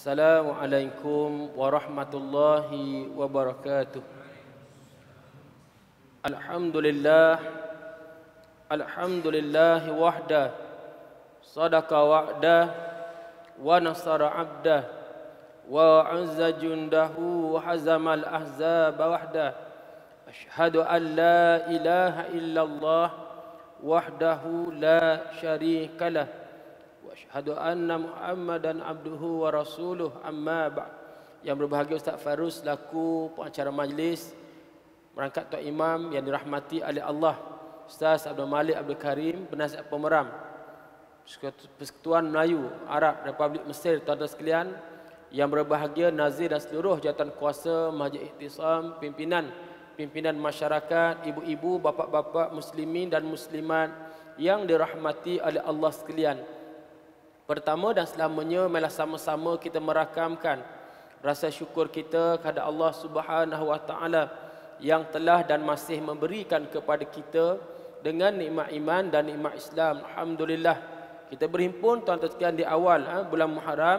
Assalamualaikum warahmatullahi wabarakatuh. Alhamdulillah. Alhamdulillah wahda. Sadaqa wa'da wa nasara 'abda wa 'azza jundahu wa hazama al-ahzaba wahda. Ashhadu an la ilaha illallah wahdahu la syarikalah. واشهد ان محمدا عبده ورسوله Amma, بعد yang berbahagia Ustaz Farus laku pengacara majlis merangkat Tuan Imam yang dirahmati oleh Allah Ustaz Abdul Malik Abdul Karim penasihat pemeram Persekutuan Melayu Arab Republik Mesir tuan-tuan sekalian yang berbahagia nazir dan seluruh jawatan kuasa Majlis Ihtisam pimpinan pimpinan masyarakat ibu-ibu bapa-bapa muslimin dan muslimat yang dirahmati oleh Allah sekalian Pertama dan selamanya malah sama-sama kita merakamkan rasa syukur kita kepada Allah Subhanahu Wa Taala yang telah dan masih memberikan kepada kita dengan nikmat iman dan nikmat Islam. Alhamdulillah. Kita berhimpun tuan-tuan sekalian di awal ha, bulan Muharram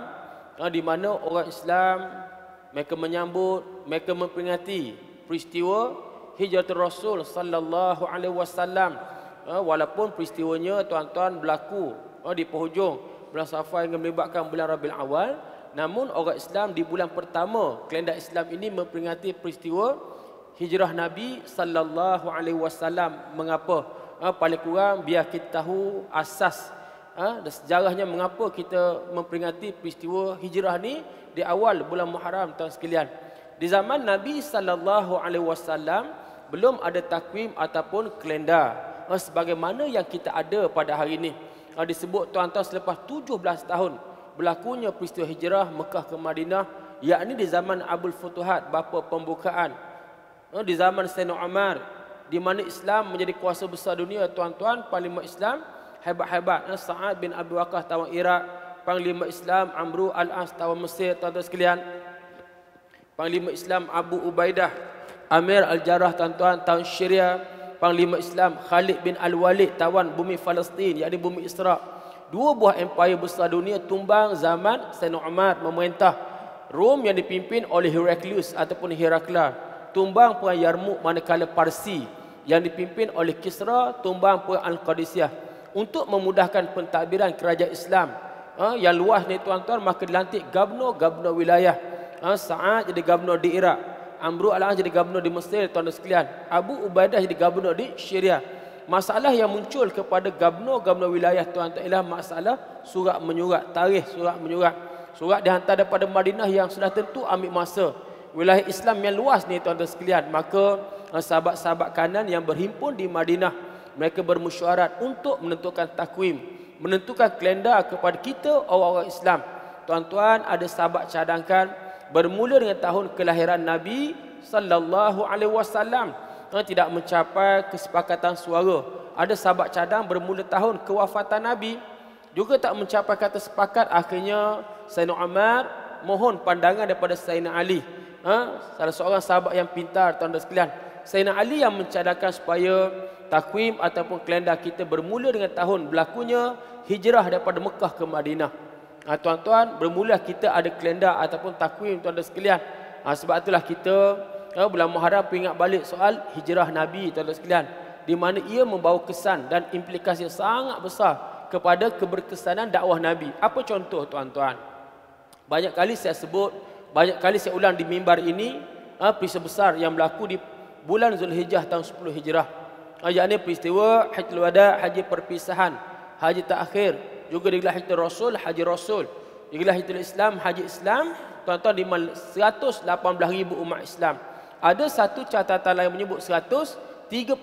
ha, di mana orang Islam mereka menyambut, mereka memperingati peristiwa hijratul Rasul sallallahu alaihi wasallam ha, walaupun peristiwanya tuan-tuan berlaku di penghujung bulan Safar yang melibatkan bulan Rabiul Awal. Namun orang Islam di bulan pertama kalendar Islam ini memperingati peristiwa hijrah Nabi sallallahu alaihi wasallam. Mengapa? Ha, paling kurang biar kita tahu asas ha, sejarahnya mengapa kita memperingati peristiwa hijrah ni di awal bulan Muharram tuan sekalian. Di zaman Nabi sallallahu alaihi wasallam belum ada takwim ataupun kalendar ha, sebagaimana yang kita ada pada hari ini. Ha, disebut tuan-tuan selepas 17 tahun berlakunya peristiwa hijrah Mekah ke Madinah yakni di zaman Abdul Futuhat bapa pembukaan eh, di zaman Sayyidina Umar di mana Islam menjadi kuasa besar dunia tuan-tuan panglima Islam hebat-hebat eh, Sa'ad bin Abi Waqqas tawang Iraq panglima Islam Amru Al-As tawang Mesir tuan-tuan sekalian panglima Islam Abu Ubaidah Amir Al-Jarrah tuan-tuan tahun Syria panglima Islam Khalid bin Al-Walid tawan bumi Palestin yakni bumi Isra. Dua buah Empire besar dunia tumbang zaman Sayyidina Umar memerintah Rom yang dipimpin oleh Heraclius ataupun Herakla tumbang perang Yarmuk manakala Parsi yang dipimpin oleh Kisra tumbang perang Al-Qadisiyah untuk memudahkan pentadbiran kerajaan Islam ha, yang luas ni tuan-tuan maka dilantik gabno-gabno wilayah ha, Saat jadi gabno di Iraq Amru Al-An jadi gubernur di Mesir tuan sekalian. Abu Ubaidah jadi gubernur di Syria. Masalah yang muncul kepada gubernur-gubernur wilayah tuan-tuan ialah masalah surat menyurat, tarikh surat menyurat. Surat dihantar daripada Madinah yang sudah tentu ambil masa. Wilayah Islam yang luas ni tuan-tuan sekalian. Maka eh, sahabat-sahabat kanan yang berhimpun di Madinah, mereka bermusyarat untuk menentukan takwim, menentukan kalendar kepada kita orang-orang Islam. Tuan-tuan ada sahabat cadangkan, bermula dengan tahun kelahiran Nabi sallallahu alaihi wasallam kerana tidak mencapai kesepakatan suara ada sahabat cadang bermula tahun kewafatan Nabi juga tak mencapai kata sepakat akhirnya Sayyidina Umar mohon pandangan daripada Sayyidina Ali ha? salah seorang sahabat yang pintar tuan sekalian Sayyidina Ali yang mencadangkan supaya takwim ataupun kalendar kita bermula dengan tahun berlakunya hijrah daripada Mekah ke Madinah Ah, tuan-tuan bermula kita ada kelenda ataupun takwim tuan-tuan sekalian ha, sebab itulah kita ha, bulan Muharram ingat balik soal hijrah Nabi tuan-tuan sekalian di mana ia membawa kesan dan implikasi yang sangat besar kepada keberkesanan dakwah Nabi apa contoh tuan-tuan banyak kali saya sebut banyak kali saya ulang di mimbar ini ha, peristiwa besar yang berlaku di bulan Zulhijjah tahun 10 Hijrah ha, ini peristiwa Hajjul Wada Haji Perpisahan Haji Takakhir juga digelar Rasul Haji Rasul digelar Hijrah Islam Haji Islam tuan-tuan 118,000 umat Islam ada satu catatan lain menyebut 130,000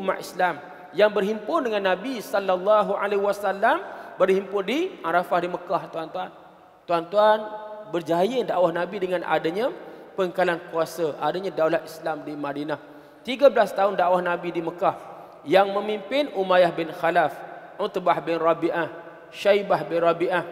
umat Islam yang berhimpun dengan Nabi sallallahu alaihi wasallam berhimpun di Arafah di Mekah tuan-tuan tuan-tuan berjaya dakwah Nabi dengan adanya pengkalan kuasa adanya daulat Islam di Madinah 13 tahun dakwah Nabi di Mekah yang memimpin Umayyah bin Khalaf Utbah bin Rabi'ah Syaibah bin Rabi'ah,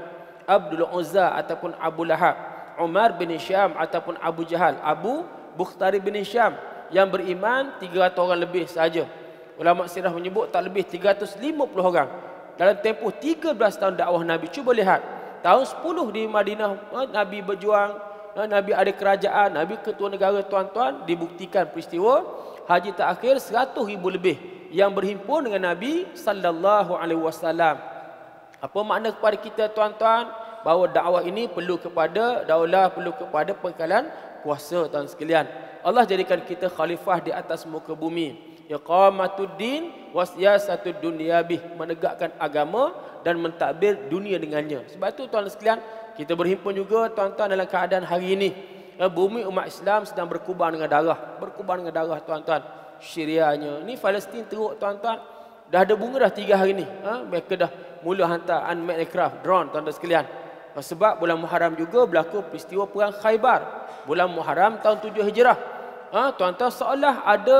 Abdul Uzza ataupun Abu Lahab, Umar bin Syam ataupun Abu Jahal, Abu Bukhtari bin Syam yang beriman 300 orang lebih saja. Ulama sirah menyebut tak lebih 350 orang dalam tempoh 13 tahun dakwah Nabi. Cuba lihat, tahun 10 di Madinah eh, Nabi berjuang, eh, Nabi ada kerajaan, Nabi ketua negara tuan-tuan dibuktikan peristiwa haji terakhir 100 ribu lebih yang berhimpun dengan Nabi sallallahu alaihi wasallam. Apa makna kepada kita tuan-tuan? Bahawa dakwah ini perlu kepada daulah, perlu kepada pengkalan kuasa tuan sekalian. Allah jadikan kita khalifah di atas muka bumi. Iqamatud din wasiyasatud dunya bih. Menegakkan agama dan mentadbir dunia dengannya. Sebab tu tuan sekalian, kita berhimpun juga tuan-tuan dalam keadaan hari ini. Eh, bumi umat Islam sedang berkubang dengan darah. Berkubang dengan darah tuan-tuan. Syrianya. Ini Palestin teruk tuan-tuan. Dah ada bunga dah tiga hari ini. Ha? Eh, mereka dah mula hantar unmanned aircraft, drone tuan-tuan sekalian. Sebab bulan Muharram juga berlaku peristiwa perang Khaybar. Bulan Muharram tahun 7 Hijrah. Ha, tuan-tuan ha, seolah ada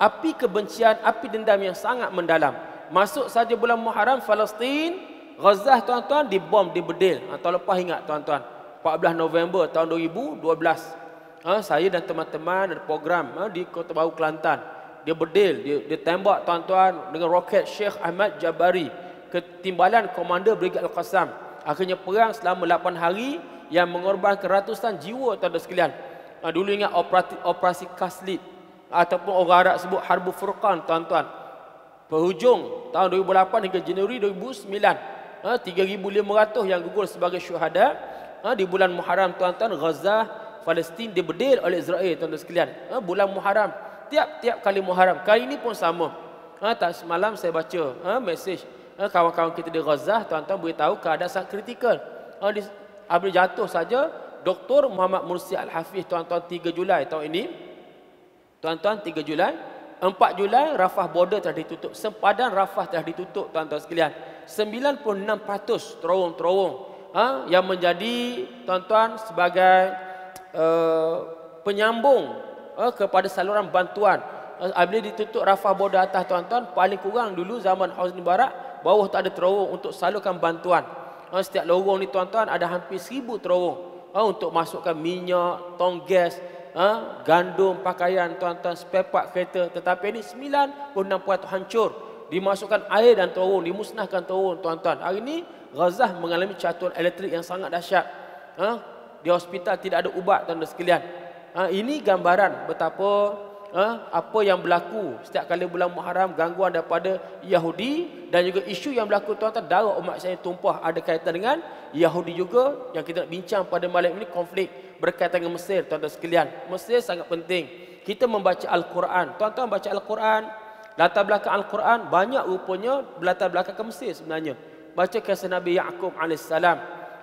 api kebencian, api dendam yang sangat mendalam. Masuk saja bulan Muharram, Palestin, Gaza tuan-tuan dibom, dibedil. Ha, tahun lepas ingat tuan-tuan. 14 November tahun 2012. Ha, saya dan teman-teman ada program ha, di Kota Baru Kelantan. Dia bedil, dia, dia tembak tuan-tuan dengan roket Sheikh Ahmad Jabari ketimbalan komander Brigad Al-Qassam. Akhirnya perang selama lapan hari yang mengorbankan ratusan jiwa tanda sekalian. Ah, dulu ingat operasi, operasi Kaslit ataupun orang Arab sebut Harbu Furqan tuan-tuan. Perhujung tahun 2008 hingga Januari 2009. 3,500 ah, yang gugur sebagai syuhada ah, di bulan Muharram tuan-tuan Gaza Palestin dibedil oleh Israel tuan-tuan sekalian. bulan Muharram tiap-tiap kali Muharram kali ini pun sama. Ha, tak semalam saya baca ha, message Eh, kawan-kawan kita di Gaza, tuan-tuan boleh tahu keadaan sangat kritikal. Uh, jatuh saja Dr. Muhammad Mursi Al-Hafiz tuan-tuan 3 Julai tahun ini. Tuan-tuan 3 Julai, 4 Julai Rafah border telah ditutup, sempadan Rafah telah ditutup tuan-tuan sekalian. 96% terowong-terowong ha, yang menjadi tuan-tuan sebagai eh, penyambung eh, kepada saluran bantuan. Uh, Apabila ditutup Rafah border atas tuan-tuan, paling kurang dulu zaman Hosni Barak, bawah tak ada terowong untuk salurkan bantuan. Ha, setiap lorong ni tuan-tuan ada hampir seribu terowong ha, untuk masukkan minyak, tong gas, ha, gandum, pakaian tuan-tuan, spare part kereta. Tetapi ini 96% hancur. Dimasukkan air dan terowong, dimusnahkan terowong tuan-tuan. Hari ini Gaza mengalami catuan elektrik yang sangat dahsyat. Ha, di hospital tidak ada ubat tuan-tuan sekalian. Ha, ini gambaran betapa eh, apa yang berlaku setiap kali bulan Muharram gangguan daripada Yahudi dan juga isu yang berlaku tuan-tuan darah umat saya tumpah ada kaitan dengan Yahudi juga yang kita nak bincang pada malam ini konflik berkaitan dengan Mesir tuan-tuan sekalian Mesir sangat penting kita membaca Al-Quran tuan-tuan baca Al-Quran latar belakang Al-Quran banyak rupanya latar belakang ke Mesir sebenarnya baca kisah Nabi Ya'qub AS eh,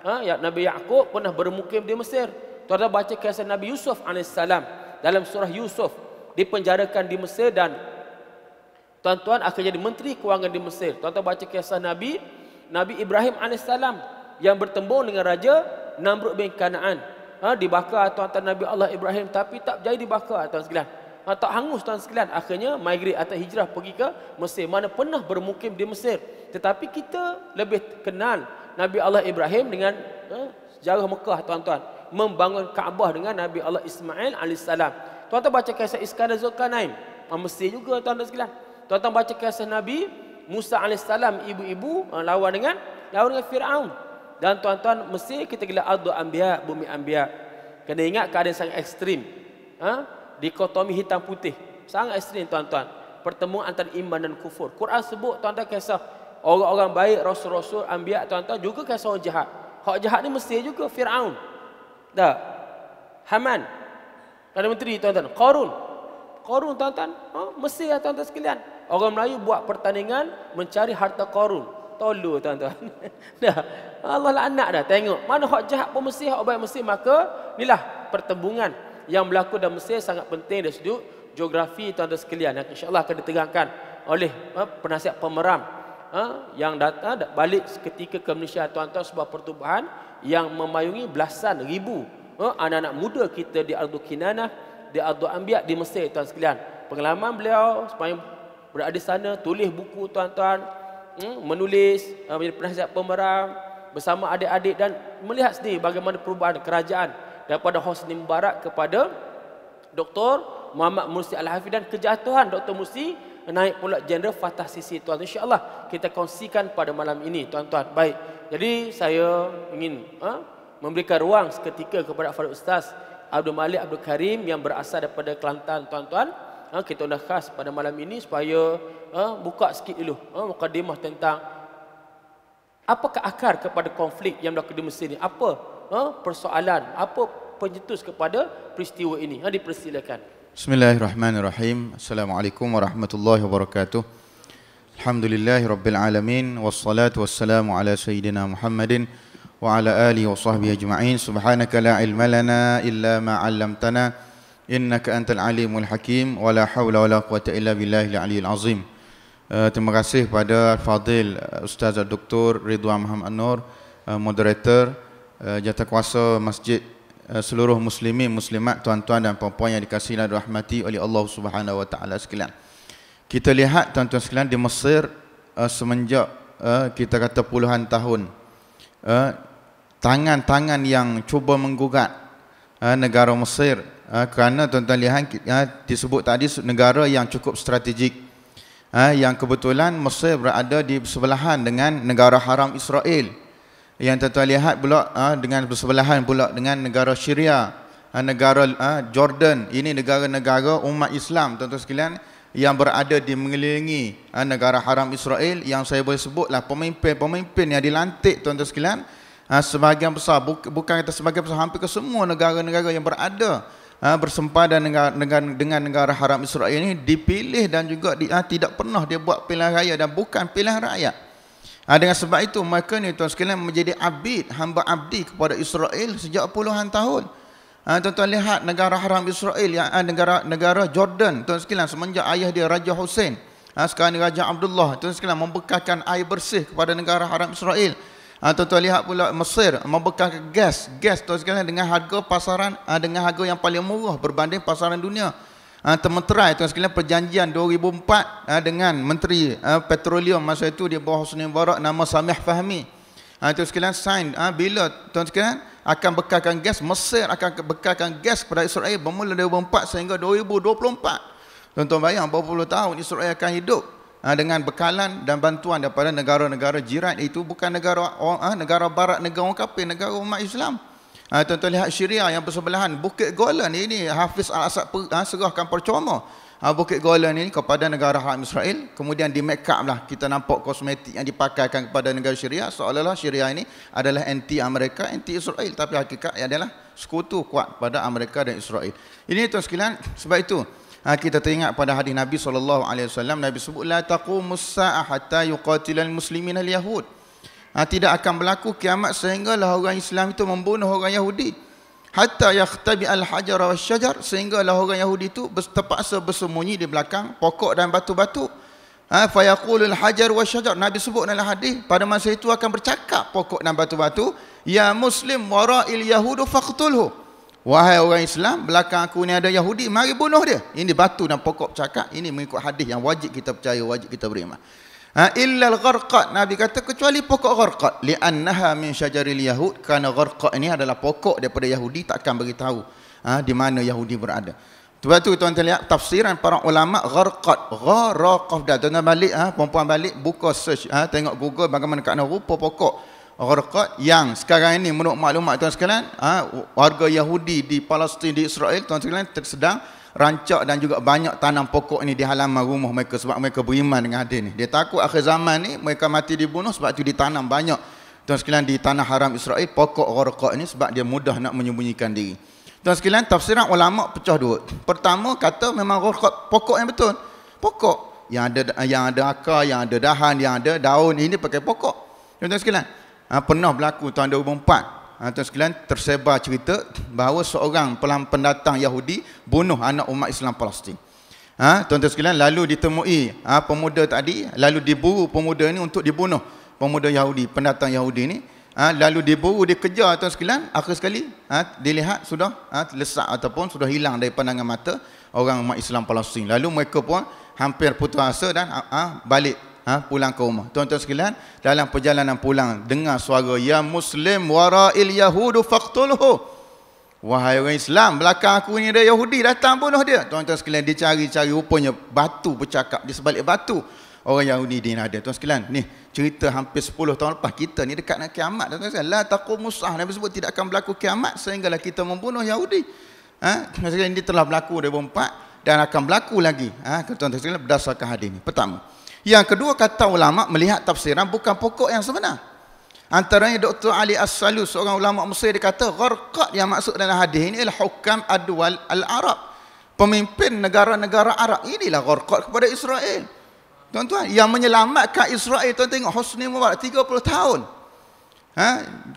ha, ya, Nabi Ya'qub pernah bermukim di Mesir tuan-tuan baca kisah Nabi Yusuf AS dalam surah Yusuf dipenjarakan di Mesir dan tuan-tuan akan jadi menteri kewangan di Mesir. Tuan-tuan baca kisah Nabi Nabi Ibrahim AS yang bertembung dengan Raja Namrud bin Kanaan. Ha, dibakar tuan-tuan Nabi Allah Ibrahim tapi tak jadi dibakar tuan sekalian. Ha, tak hangus tuan sekalian. Akhirnya migrate atau hijrah pergi ke Mesir. Mana pernah bermukim di Mesir. Tetapi kita lebih kenal Nabi Allah Ibrahim dengan ha, sejarah Mekah tuan-tuan. Membangun Kaabah dengan Nabi Allah Ismail AS. Tuan-tuan baca kisah Iskandar Zulkarnain. Ah, mesti juga tuan-tuan sekalian. Tuan-tuan baca kisah Nabi Musa AS. Ibu-ibu ah, lawan dengan lawan dengan Fir'aun. Dan tuan-tuan mesti kita gila adu ambia, bumi ambia. Kena ingat keadaan sangat ekstrim. Ha? Dikotomi hitam putih. Sangat ekstrim tuan-tuan. Pertemuan antara iman dan kufur. Quran sebut tuan-tuan kisah. Orang-orang baik, rasul-rasul, ambia tuan-tuan juga kisah orang jahat. Hak jahat ni mesti juga Fir'aun. Tak? Haman. Perdana Menteri tuan-tuan, Korun. Korun tuan-tuan, oh, ha? mesti ya lah, tuan-tuan sekalian. Orang Melayu buat pertandingan mencari harta korun. Tolu tuan-tuan. dah. Allah lah anak dah tengok. Mana hak jahat pun mesti, hak baik mesti. Maka inilah pertembungan yang berlaku dalam Mesir sangat penting dari sudut geografi tuan-tuan sekalian. insya Allah akan diterangkan oleh eh, penasihat pemeram. Eh, yang datang balik seketika ke Malaysia tuan-tuan sebuah pertubuhan yang memayungi belasan ribu Ha, anak-anak muda kita di Ardu Kinanah, di Ardu Ambia, di Mesir, tuan sekalian. Pengalaman beliau supaya berada di sana, tulis buku tuan-tuan, hmm, menulis, ha, menjadi penasihat pemeram, bersama adik-adik dan melihat sendiri bagaimana perubahan kerajaan daripada Hosni Mubarak kepada Dr. Muhammad Mursi Al-Hafidh dan kejatuhan Dr. Mursi naik pula Jenderal Fatah Sisi tuan Insya Allah kita kongsikan pada malam ini tuan-tuan baik jadi saya ingin ha? memberikan ruang seketika kepada Farid Ustaz Abdul Malik Abdul Karim yang berasal daripada Kelantan tuan-tuan ha, kita dah khas pada malam ini supaya ha, buka sikit dulu ha, mukadimah tentang apakah akar kepada konflik yang berlaku di Mesir ini apa persoalan apa pencetus kepada peristiwa ini dipersilakan Bismillahirrahmanirrahim Assalamualaikum warahmatullahi wabarakatuh Alhamdulillahi rabbil alamin Wassalatu wassalamu ala sayyidina Muhammadin wa ala alihi wa sahbihi ajma'in subhanaka la ilma lana illa ma 'allamtana innaka antal alimul hakim wala haula wala quwata illa billahil aliyil azim uh, terima kasih kepada fadil eh, ustaz Dr Ridwan Muhammad Nur uh, eh, moderator uh, jawatankuasa masjid seluruh muslimin muslimat tuan-tuan dan puan-puan yang dikasihi dan dirahmati oleh Allah Subhanahu wa taala sekalian kita lihat tuan-tuan sekalian di Mesir semenjak kita kata puluhan tahun tangan-tangan yang cuba menggugat eh, negara Mesir eh, kerana tuan-tuan lihat eh, disebut tadi negara yang cukup strategik yang kebetulan Mesir berada di sebelahan dengan negara haram Israel yang tuan-tuan lihat pula dengan sebelahan pula dengan negara Syria negara Jordan ini negara-negara umat Islam tuan-tuan sekalian yang berada di mengelilingi negara haram Israel yang saya boleh sebutlah pemimpin-pemimpin yang dilantik tuan-tuan sekalian ha, sebahagian besar bukan kata sebahagian besar hampir ke semua negara-negara yang berada ha, bersempadan dengan, dengan dengan negara haram Israel ini dipilih dan juga di, ha, tidak pernah dia buat pilihan raya dan bukan pilihan rakyat. Ha, dengan sebab itu mereka ni tuan sekalian menjadi abid hamba abdi kepada Israel sejak puluhan tahun. Ha, tuan-tuan lihat negara haram Israel yang ha, negara negara Jordan tuan sekalian semenjak ayah dia Raja Hussein ha, sekarang ni Raja Abdullah tuan sekalian membekalkan air bersih kepada negara haram Israel. Ah, tuan-tuan lihat pula Mesir membekalkan gas, gas tuan sekalian dengan harga pasaran ah, dengan harga yang paling murah berbanding pasaran dunia. Ah termenterai tuan sekalian perjanjian 2004 ah, dengan menteri petroleum masa itu dia bawah Husni Mubarak nama Samih Fahmi. Ah tuan sekalian sign ah bila tuan sekalian akan bekalkan gas Mesir akan bekalkan gas kepada Israel bermula 2004 sehingga 2024. Tuan-tuan bayang berapa puluh tahun Israel akan hidup Ah, dengan bekalan dan bantuan daripada negara-negara jiran itu bukan negara ah, negara barat negara orang kafir negara umat Islam. Ah, tuan-tuan lihat Syria yang bersebelahan Bukit Golan ini Hafiz Al-Asad serahkan percuma Bukit Golan ini kepada negara Haram Israel kemudian di make up lah kita nampak kosmetik yang dipakaikan kepada negara Syria seolah-olah Syria ini adalah anti Amerika anti Israel tapi hakikatnya adalah sekutu kuat pada Amerika dan Israel ini tuan sekalian sebab itu Ha, kita teringat pada hadis Nabi saw. Nabi sebut la taqumus sa'a hatta yuqatilan muslimin al yahud. Ha, tidak akan berlaku kiamat sehinggalah orang Islam itu membunuh orang Yahudi. Hatta yakhtabi al hajar wa syajar sehinggalah orang Yahudi itu terpaksa bersembunyi di belakang pokok dan batu-batu. Ha, fayaqul al hajar wa syajar Nabi sebut dalam hadis pada masa itu akan bercakap pokok dan batu-batu ya muslim wara'il yahudu faqtulhu. Wahai orang Islam, belakang aku ni ada Yahudi, mari bunuh dia. Ini batu dan pokok cakap, ini mengikut hadis yang wajib kita percaya, wajib kita beriman. Ha, illal gharqat Nabi kata kecuali pokok gharqat li'annaha min syajaril yahud kerana gharqat ini adalah pokok daripada Yahudi tak akan beritahu ha, di mana Yahudi berada sebab tu tuan-tuan lihat tafsiran para ulama gharqat gharaqaf dah tuan-tuan balik ha, puan-puan balik buka search ha, tengok google bagaimana kat rupa pokok gharqat yang sekarang ini menurut maklumat tuan sekalian ha, warga Yahudi di Palestin di Israel tuan sekalian sedang rancak dan juga banyak tanam pokok ini di halaman rumah mereka sebab mereka beriman dengan hadis ini dia takut akhir zaman ini mereka mati dibunuh sebab itu ditanam banyak tuan sekalian di tanah haram Israel pokok gharqat ini sebab dia mudah nak menyembunyikan diri tuan sekalian tafsiran ulama pecah dua pertama kata memang gharqat pokok yang betul pokok yang ada yang ada akar yang ada dahan yang ada daun ini pakai pokok tuan sekalian Ha, pernah berlaku tahun 2004. Ha, tuan sekalian tersebar cerita bahawa seorang pelan pendatang Yahudi bunuh anak umat Islam Palestin. Ha, tuan-tuan sekalian lalu ditemui ha, pemuda tadi lalu diburu pemuda ini untuk dibunuh pemuda Yahudi, pendatang Yahudi ini. Ha, lalu diburu, dikejar tuan sekalian. Akhir sekali ha, dilihat sudah ha, lesak ataupun sudah hilang dari pandangan mata orang umat Islam Palestin. Lalu mereka pun hampir putus asa dan ha, balik ha, pulang ke rumah. Tuan-tuan sekalian, dalam perjalanan pulang, dengar suara, Ya Muslim wara'il Yahudu faqtulhu. Wahai orang Islam, belakang aku ni ada Yahudi, datang bunuh dia. Tuan-tuan sekalian, dia cari-cari, rupanya batu bercakap, di sebalik batu. Orang Yahudi ni ada. Tuan sekalian, ni cerita hampir 10 tahun lepas kita ni dekat nak kiamat. Tuan sekalian, la taqu musah Nabi sebut tidak akan berlaku kiamat sehinggalah kita membunuh Yahudi. Ha? Tuan sekalian, ini telah berlaku 2004 dan akan berlaku lagi. Ha? Tuan sekalian, berdasarkan hadis ini. Pertama, yang kedua kata ulama melihat tafsiran bukan pokok yang sebenar. Antaranya Dr. Ali As-Salus seorang ulama Mesir dia kata gharqat yang masuk dalam hadis ini ialah hukam adwal al-Arab. Pemimpin negara-negara Arab inilah gharqat kepada Israel. Tuan-tuan, yang menyelamatkan Israel tuan tengok Husni Mubarak 30 tahun. Ha?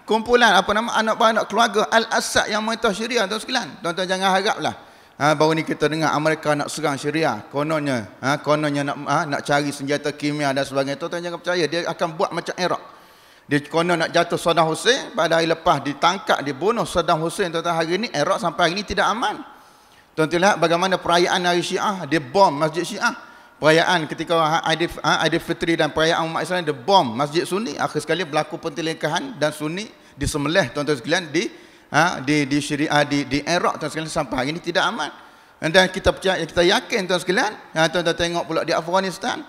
Kumpulan apa nama anak-anak keluarga Al-Asad yang mengetah syariah tuan sekalian. Tuan-tuan jangan haraplah. Ha, baru ni kita dengar Amerika nak serang Syria, kononnya, ha, kononnya nak ha, nak cari senjata kimia dan sebagainya. Tuan-tuan jangan percaya, dia akan buat macam Iraq. Dia konon nak jatuh Saddam Hussein, pada hari lepas ditangkap, dibunuh Saddam Hussein. Tuan-tuan hari ni Iraq sampai hari ni tidak aman. Tuan-tuan lihat bagaimana perayaan hari Syiah, dia bom masjid Syiah. Perayaan ketika ha, Aidilfitri ha, Fitri dan perayaan umat Islam, dia bom masjid Sunni. Akhir sekali berlaku pentilingkahan dan Sunni disemelih, tuan-tuan sekalian, di ha, di di syari ha, di di Iraq tuan sekalian sampai hari ini tidak aman. Dan kita percaya kita yakin tuan sekalian, ha, tuan dah tengok pula di Afghanistan,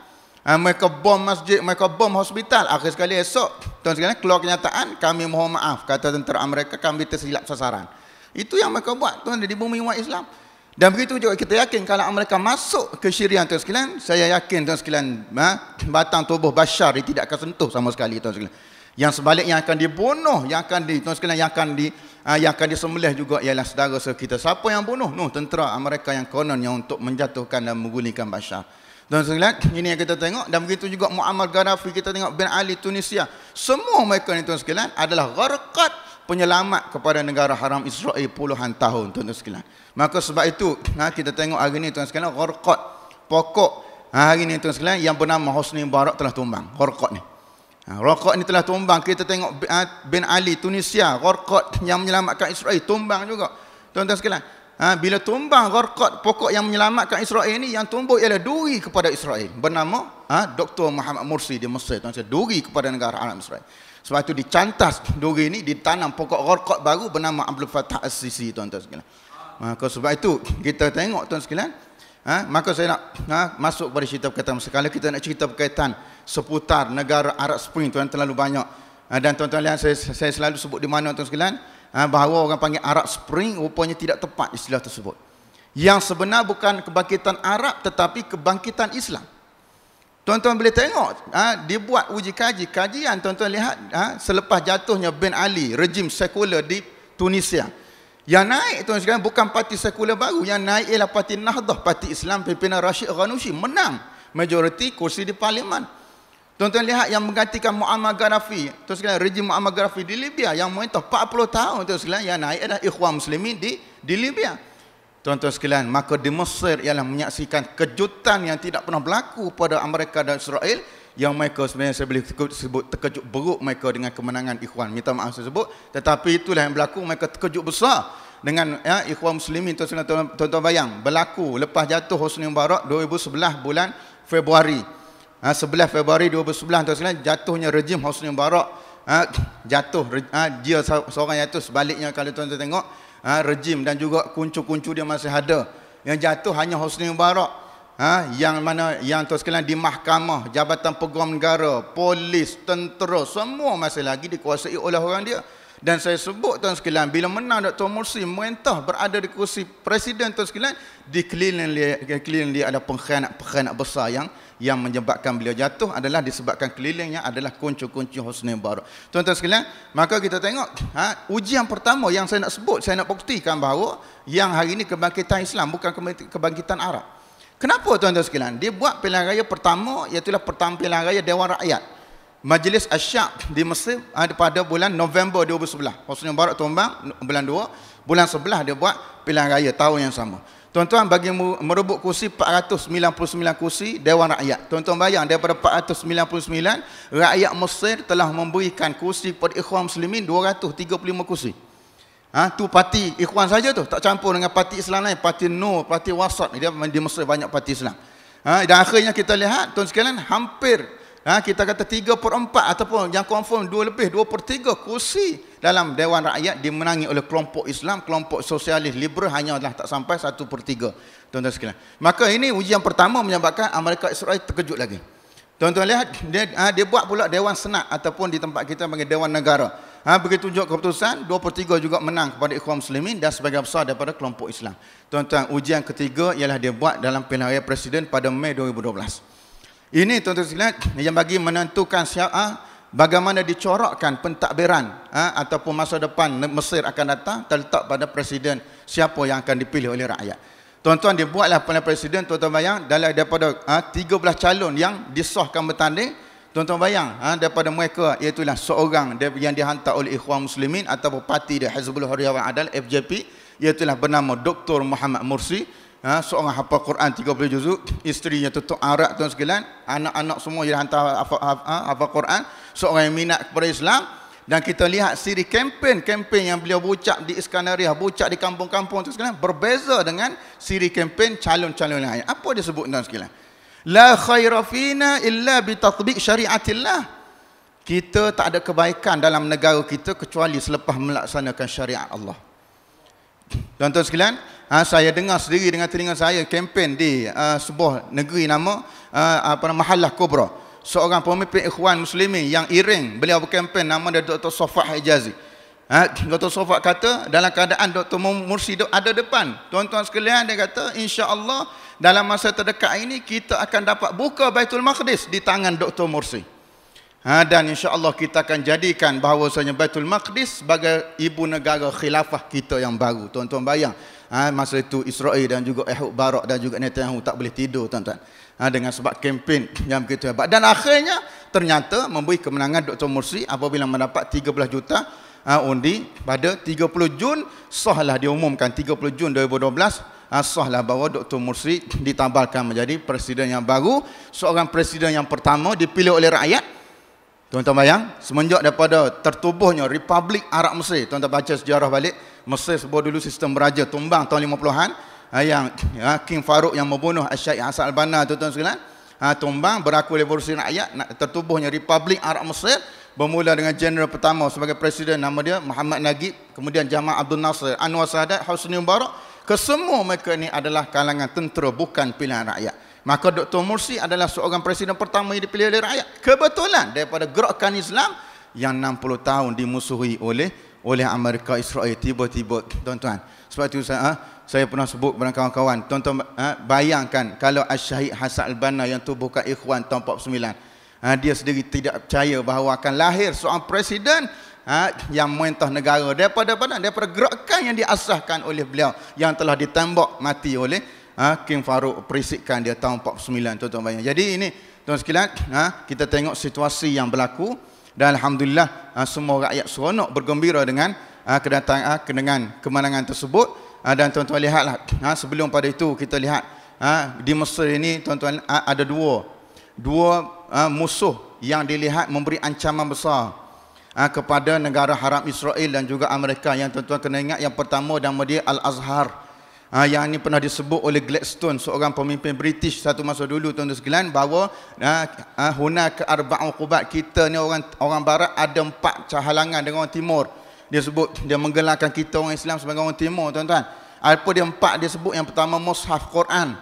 ha, mereka bom masjid, mereka bom hospital. Akhir sekali esok tuan sekalian keluar kenyataan kami mohon maaf kata tentera Amerika kami tersilap sasaran. Itu yang mereka buat tuan di bumi umat Islam. Dan begitu juga kita yakin kalau mereka masuk ke syiria tuan sekalian, saya yakin tuan sekalian, ha, batang tubuh Bashar dia tidak akan sentuh sama sekali tuan sekalian yang sebaliknya akan dibunuh yang akan di tuan sekalian yang akan di uh, yang akan disembelih juga ialah saudara saudara kita siapa yang bunuh noh tentera Amerika yang konon yang untuk menjatuhkan dan menggulingkan Bashar tuan sekalian ini yang kita tengok dan begitu juga Muammar Gaddafi kita tengok bin Ali Tunisia semua mereka ni tuan sekalian adalah gharqat penyelamat kepada negara haram Israel puluhan tahun tuan sekalian maka sebab itu ah, kita tengok hari ini tuan sekalian gharqat pokok ah, hari ini tuan sekalian yang bernama Hosni Mubarak telah tumbang gharqat ni Ha, rokok ni telah tumbang. Kita tengok ha, bin Ali, Tunisia, rokok yang menyelamatkan Israel, tumbang juga. Tuan-tuan sekalian, ha, bila tumbang rokok pokok yang menyelamatkan Israel ini, yang tumbuh ialah duri kepada Israel. Bernama ha, Dr. Muhammad Mursi di Mesir. Tuan -tuan, duri kepada negara Arab Israel. Sebab itu dicantas duri ini, ditanam pokok rokok baru bernama Abdul Fattah Al-Sisi, tuan-tuan sekalian. Maka sebab itu, kita tengok tuan-tuan sekalian, ha, maka saya nak ha, masuk pada cerita perkataan. Sekali kita nak cerita perkaitan seputar negara Arab Spring tuan terlalu banyak ah, dan tuan-tuan lihat saya, saya selalu sebut di mana tuan sekalian ah, bahawa orang panggil Arab Spring rupanya tidak tepat istilah tersebut yang sebenar bukan kebangkitan Arab tetapi kebangkitan Islam tuan-tuan boleh tengok ah, dia buat uji kaji kajian tuan-tuan lihat selepas jatuhnya Ben Ali rejim sekular di Tunisia yang naik tuan sekalian bukan parti sekular baru yang naik ialah parti Nahdah parti Islam pimpinan Rashid Ghanushi menang majoriti kursi di parlimen Tuan-tuan lihat yang menggantikan Muammar Gaddafi, tuan sekalian rejim Muammar Gaddafi di Libya yang memerintah 40 tahun tuan sekalian yang naik adalah ikhwan muslimin di di Libya. Tuan-tuan sekalian, maka di Mesir ialah menyaksikan kejutan yang tidak pernah berlaku pada Amerika dan Israel yang mereka sebenarnya saya boleh sebut terkejut buruk mereka dengan kemenangan ikhwan. Minta maaf saya sebut, tetapi itulah yang berlaku mereka terkejut besar dengan ya, ikhwan muslimin tuan-tuan tuan-tuan bayang berlaku lepas jatuh Hosni Mubarak 2011 bulan Februari. 11 ha, Februari 2011 tuan jatuhnya rejim Hosni Mubarak ha, jatuh ha, dia seorang itu. sebaliknya kalau tuan-tuan tengok ha, rejim dan juga kuncu-kuncu dia masih ada yang jatuh hanya Hosni Mubarak yang mana yang tuan sekalian di mahkamah jabatan peguam negara polis tentera semua masih lagi dikuasai oleh orang dia dan saya sebut tuan sekalian bila menang Dr. Mursi merintah berada di kursi presiden tuan sekalian dikeliling dia, dia ada pengkhianat-pengkhianat besar yang yang menyebabkan beliau jatuh adalah disebabkan kelilingnya adalah kunci-kunci husnul barok. Tuan-tuan sekalian, maka kita tengok ha, ujian pertama yang saya nak sebut, saya nak buktikan bahawa yang hari ini kebangkitan Islam bukan kebangkitan Arab. Kenapa tuan-tuan sekalian? Dia buat pilihan raya pertama iaitu pertampilan raya Dewan Rakyat. Majlis Asyak di Mesir ha, pada bulan November 2011. Husnul Barak tumbang bulan 2, bulan sebelah dia buat pilihan raya tahun yang sama. Tuan-tuan bagi merebut kursi 499 kursi Dewan Rakyat. Tuan-tuan bayang daripada 499 rakyat Mesir telah memberikan kursi kepada Ikhwan Muslimin 235 kursi. Ha, tu parti Ikhwan saja tu, tak campur dengan parti Islam lain, parti No, parti Wasat dia di Mesir banyak parti Islam. Ha, dan akhirnya kita lihat tuan sekalian hampir ha, kita kata tiga per 4 ataupun yang confirm dua lebih dua per tiga kursi dalam Dewan Rakyat dimenangi oleh kelompok Islam, kelompok sosialis liberal hanya hanyalah tak sampai satu per tiga. Tuan-tuan sekalian. Maka ini ujian pertama menyebabkan Amerika Israel terkejut lagi. Tuan-tuan lihat dia, ha, dia buat pula Dewan Senat ataupun di tempat kita panggil Dewan Negara. Ha, begitu juga keputusan dua per tiga juga menang kepada ikhwan muslimin dan sebagai besar daripada kelompok Islam. Tuan-tuan ujian ketiga ialah dia buat dalam pilihan raya presiden pada Mei 2012. Ini tuan-tuan sekalian yang bagi menentukan siapa ah, bagaimana dicorakkan pentadbiran ha, ataupun masa depan Mesir akan datang terletak pada presiden siapa yang akan dipilih oleh rakyat. Tuan-tuan dibuatlah pilihan presiden tuan-tuan bayang dalam daripada ha, ah, 13 calon yang disahkan bertanding tuan-tuan bayang ha, daripada mereka iaitu seorang yang dihantar oleh ikhwan muslimin ataupun parti dia Hizbul Hurriyah Adal FJP iaitu bernama Dr. Muhammad Mursi ha, seorang hafal Quran 30 juzuk, isterinya tutup arak tuan sekalian, anak-anak semua dia hantar hafal, hafal, ha, hafal Quran, seorang yang minat kepada Islam, dan kita lihat siri kempen-kempen yang beliau bucak di Iskandaria, bucak di kampung-kampung tuan sekalian, berbeza dengan siri kempen calon-calon lain. Apa dia sebut tuan sekalian? La khaira fina illa bitatbik syariatillah. Kita tak ada kebaikan dalam negara kita kecuali selepas melaksanakan syariat Allah. Tuan-tuan sekalian, ah, saya dengar sendiri dengan telinga saya kempen di ah, sebuah negeri nama ah, apa nama Mahalah Kubra. Seorang pemimpin ikhwan muslimin yang iring beliau berkempen nama dia Dr. Sofah Hijazi. Ha, Dr. Sofah kata dalam keadaan Dr. Mursyid ada depan. Tuan-tuan sekalian dia kata insya-Allah dalam masa terdekat ini kita akan dapat buka Baitul Maqdis di tangan Dr. Mursyid. Ha, dan Allah kita akan jadikan bahawasanya Baitul Maqdis sebagai ibu negara khilafah kita yang baru. Tuan-tuan bayang. Ha, masa itu Israel dan juga Ehud Barak dan juga Netanyahu tak boleh tidur tuan-tuan. Ha, dengan sebab kempen yang begitu hebat. Dan akhirnya ternyata memberi kemenangan Dr. Mursi apabila mendapat 13 juta ha, undi pada 30 Jun. Sahlah diumumkan 30 Jun 2012 asahlah ha, bahawa Dr. Mursi ditambahkan menjadi presiden yang baru seorang presiden yang pertama dipilih oleh rakyat Tuan-tuan bayang, semenjak daripada tertubuhnya Republik Arab Mesir, tuan-tuan baca sejarah balik, Mesir sebuah dulu sistem beraja tumbang tahun 50-an, eh, yang ya, King Farouk yang membunuh Asyik Asal Al-Banna tuan-tuan sekalian, ha, tumbang berlaku revolusi rakyat, tertubuhnya Republik Arab Mesir, bermula dengan jeneral pertama sebagai presiden nama dia Muhammad Nagib, kemudian Jamal Abdul Nasser, Anwar Sadat, Hosni Mubarak, kesemua mereka ini adalah kalangan tentera bukan pilihan rakyat. Maka Dr. Mursi adalah seorang presiden pertama yang dipilih oleh rakyat. Kebetulan daripada gerakan Islam yang 60 tahun dimusuhi oleh oleh Amerika Israel tiba-tiba tuan-tuan. Sebab itu saya, ha, saya pernah sebut kepada kawan-kawan, tuan-tuan ha, bayangkan kalau Asyahid Hasan Al-Banna yang tubuh kat Ikhwan tahun 49. Ha, dia sendiri tidak percaya bahawa akan lahir seorang presiden Ha, yang mentah negara daripada mana daripada gerakan yang diasahkan oleh beliau yang telah ditembak mati oleh ha, King Farouk perisikan dia tahun 49 tuan-tuan bayang. Jadi ini tuan sekalian, ha, kita tengok situasi yang berlaku dan alhamdulillah ha, semua rakyat seronok bergembira dengan ha, kedatangan ha, dengan kemenangan tersebut ha, dan tuan-tuan lihatlah ha, sebelum pada itu kita lihat ha, di Mesir ini tuan-tuan ha, ada dua dua ha, musuh yang dilihat memberi ancaman besar ha, kepada negara haram Israel dan juga Amerika yang tuan-tuan kena ingat yang pertama nama dia Al-Azhar Ah yang ini pernah disebut oleh Gladstone seorang pemimpin British satu masa dulu tuan-tuan sekalian bahawa ah, ah huna ke arba'u qubat kita ni orang orang barat ada empat cahalangan dengan orang timur. Dia sebut dia menggelarkan kita orang Islam sebagai orang timur tuan-tuan. Apa dia empat dia sebut yang pertama mushaf Quran.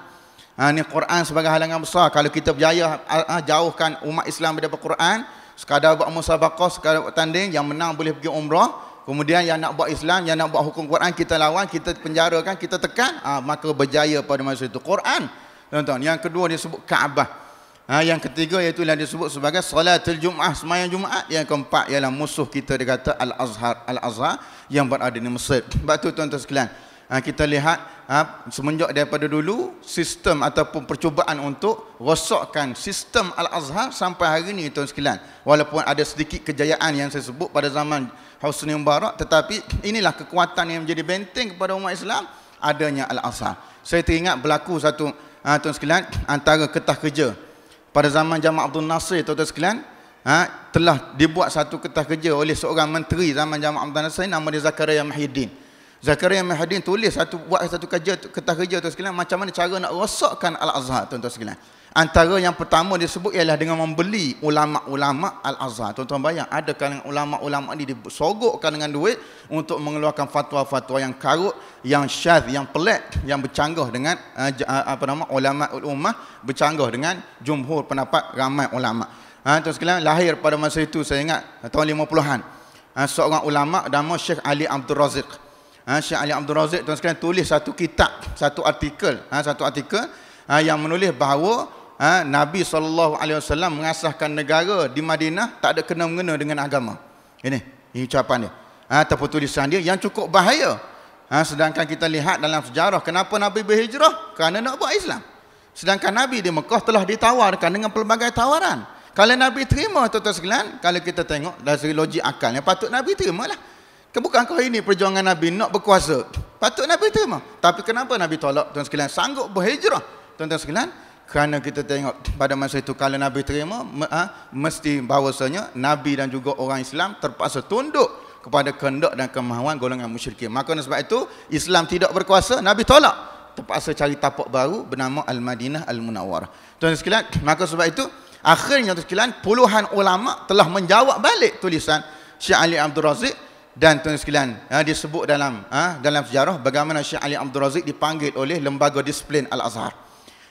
Ah, ni Quran sebagai halangan besar. Kalau kita berjaya ah, ah jauhkan umat Islam daripada Quran, sekadar buat musabaqah, sekadar buat tanding, yang menang boleh pergi umrah. Kemudian yang nak buat Islam, yang nak buat hukum Quran kita lawan, kita penjarakan, kita tekan, ha, maka berjaya pada masa itu Quran. Tonton. yang kedua dia sebut Kaabah. Ha, yang ketiga iaitu yang disebut sebagai Salatul Jumaat, semayang Jumaat. Yang keempat ialah musuh kita dia Al-Azhar, Al-Azhar yang berada di Mesir. Batu tu tuan-tuan sekalian, ha, kita lihat ha, semenjak daripada dulu sistem ataupun percubaan untuk rosakkan sistem Al-Azhar sampai hari ini tuan sekalian walaupun ada sedikit kejayaan yang saya sebut pada zaman Husni Mubarak tetapi inilah kekuatan yang menjadi benteng kepada umat Islam adanya Al-Azhar saya teringat berlaku satu ha, tuan sekalian antara ketah kerja pada zaman Jamal Abdul Nasir tuan sekalian ha, telah dibuat satu ketah kerja oleh seorang menteri zaman Jamal Abdul Nasir nama dia Zakaria Mahidin Zakaria Mahdin tulis satu buat satu kerja kertas kerja tuan sekalian macam mana cara nak rosakkan Al-Azhar tuan-tuan sekalian. Antara yang pertama dia sebut ialah dengan membeli ulama-ulama Al-Azhar. Tuan-tuan bayang ada kan ulama-ulama ni disogokkan dengan duit untuk mengeluarkan fatwa-fatwa yang karut, yang syaz, yang pelik, yang bercanggah dengan eh, eh, apa nama ulama ummah bercanggah dengan jumhur pendapat ramai ulama. Ha, tuan sekalian lahir pada masa itu saya ingat tahun 50-an. Ha, seorang ulama nama Syekh Ali Abdul Razak ha, Syekh Ali Abdul Razak tuan sekalian tulis satu kitab, satu artikel, ha, satu artikel ha, yang menulis bahawa ha, Nabi saw mengasahkan negara di Madinah tak ada kena mengena dengan agama. Ini, ini ucapan dia. Ha, ataupun tulisan dia yang cukup bahaya. Ha, sedangkan kita lihat dalam sejarah kenapa Nabi berhijrah? Kerana nak buat Islam. Sedangkan Nabi di Mekah telah ditawarkan dengan pelbagai tawaran. Kalau Nabi terima tuan-tuan sekalian, kalau kita tengok dari logik akalnya, patut Nabi terima lah. Bukan kau ini perjuangan Nabi nak berkuasa. Patut Nabi terima. Tapi kenapa Nabi tolak? Tuan sekalian sanggup berhijrah. Tuan-tuan sekalian, kerana kita tengok pada masa itu kalau Nabi terima, ha, mesti bahawasanya Nabi dan juga orang Islam terpaksa tunduk kepada kehendak dan kemahuan golongan musyrikin. Maka sebab itu Islam tidak berkuasa, Nabi tolak. Terpaksa cari tapak baru bernama Al-Madinah Al-Munawwarah. Tuan-tuan sekalian, maka sebab itu akhirnya tuan-tuan sekalian puluhan ulama telah menjawab balik tulisan Syekh Ali Abdul Razak dan tuan sekalian ya, disebut dalam ha, dalam sejarah bagaimana Syekh Ali Abdul Razik dipanggil oleh lembaga disiplin Al-Azhar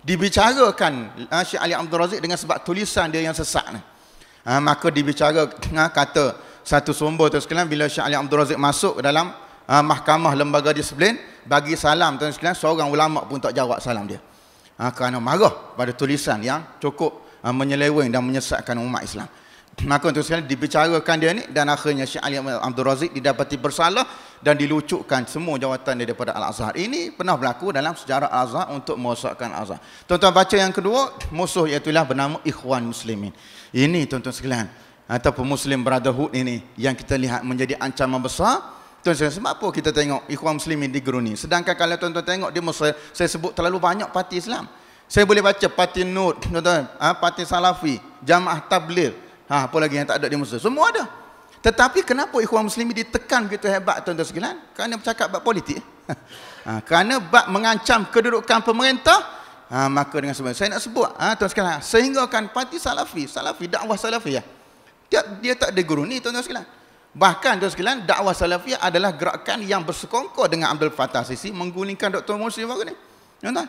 dibicarakan ha, Syekh Ali Abdul Razik dengan sebab tulisan dia yang sesak ni. Ha, maka dibicara dengan ha, kata satu sumber tuan sekalian bila Syekh Ali Abdul Razik masuk dalam ha, mahkamah lembaga disiplin bagi salam tuan sekalian seorang ulama pun tak jawab salam dia ha, kerana marah pada tulisan yang cukup ha, menyeleweng dan menyesatkan umat Islam Maka untuk sekali dibicarakan dia ni dan akhirnya Syekh Ali Abdul Razik didapati bersalah dan dilucukkan semua jawatan dia daripada Al-Azhar. Ini pernah berlaku dalam sejarah Al-Azhar untuk merosakkan Al-Azhar. Tuan-tuan baca yang kedua, musuh iaitu bernama Ikhwan Muslimin. Ini tuan-tuan sekalian ataupun Muslim Brotherhood ini yang kita lihat menjadi ancaman besar Tuan saya sebab apa kita tengok ikhwan muslimin digeruni sedangkan kalau tuan-tuan tengok dia musuh. saya sebut terlalu banyak parti Islam saya boleh baca parti Nur tuan-tuan ha, parti Salafi jamaah Tabligh Ha, apa lagi yang tak ada di Mesir? Semua ada. Tetapi kenapa ikhwan muslimi ditekan begitu hebat tuan-tuan sekalian? Kerana bercakap bab politik. Ha, kerana bab mengancam kedudukan pemerintah, ha, maka dengan sebab saya nak sebut ha, tuan sekalian sehingga kan parti salafi salafi dakwah salafi ya dia, dia tak ada guru ni tuan-tuan sekalian bahkan tuan sekalian dakwah salafi adalah gerakan yang bersekongkol dengan Abdul Fattah Sisi menggulingkan Dr. Mursi waktu ni tuan-tuan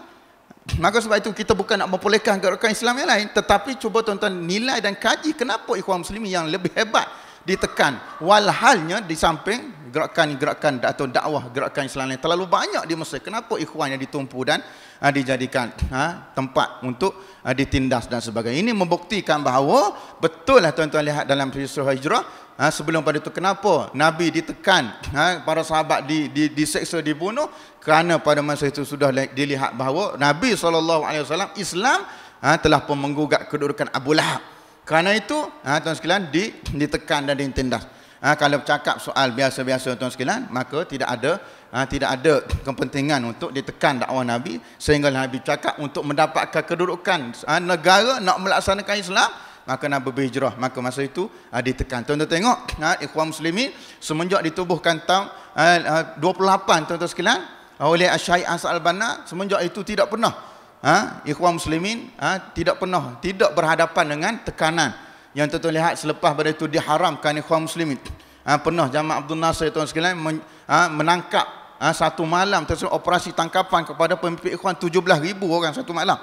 Maka sebab itu kita bukan nak memperolehkan ke Islam yang lain Tetapi cuba tuan-tuan nilai dan kaji kenapa ikhwan Muslimi yang lebih hebat ditekan Walhalnya di samping gerakan-gerakan atau dakwah gerakan Islam lain Terlalu banyak di Mesir Kenapa ikhwan yang ditumpu dan ha, dijadikan ha, tempat untuk ha, ditindas dan sebagainya Ini membuktikan bahawa betul lah tuan-tuan lihat dalam surah hijrah ha, sebelum pada itu kenapa Nabi ditekan ha, para sahabat di, di, diseksa dibunuh kerana pada masa itu sudah dilihat bahawa Nabi SAW Islam ha, telah pun menggugat kedudukan Abu Lahab kerana itu ha, tuan sekalian di, ditekan dan ditindas ha, kalau cakap soal biasa-biasa tuan sekalian maka tidak ada ha, tidak ada kepentingan untuk ditekan dakwah Nabi sehingga Nabi cakap untuk mendapatkan kedudukan ha, negara nak melaksanakan Islam maka Nabi berhijrah maka masa itu ha, ditekan tuan-tuan tengok ha, ikhwan muslimin semenjak ditubuhkan tahun ha, ah, 28 tuan-tuan sekalian oleh Asyai As Al-Banna semenjak itu tidak pernah ha, ikhwan muslimin ha, tidak pernah tidak berhadapan dengan tekanan yang tuan-tuan lihat selepas pada itu diharamkan ikhwan muslimin ha, pernah jamaah Abdul Nasir tuan-tuan sekalian men, ha, menangkap ha, satu malam tersebut operasi tangkapan kepada pemimpin ikhwan 17,000 orang satu malam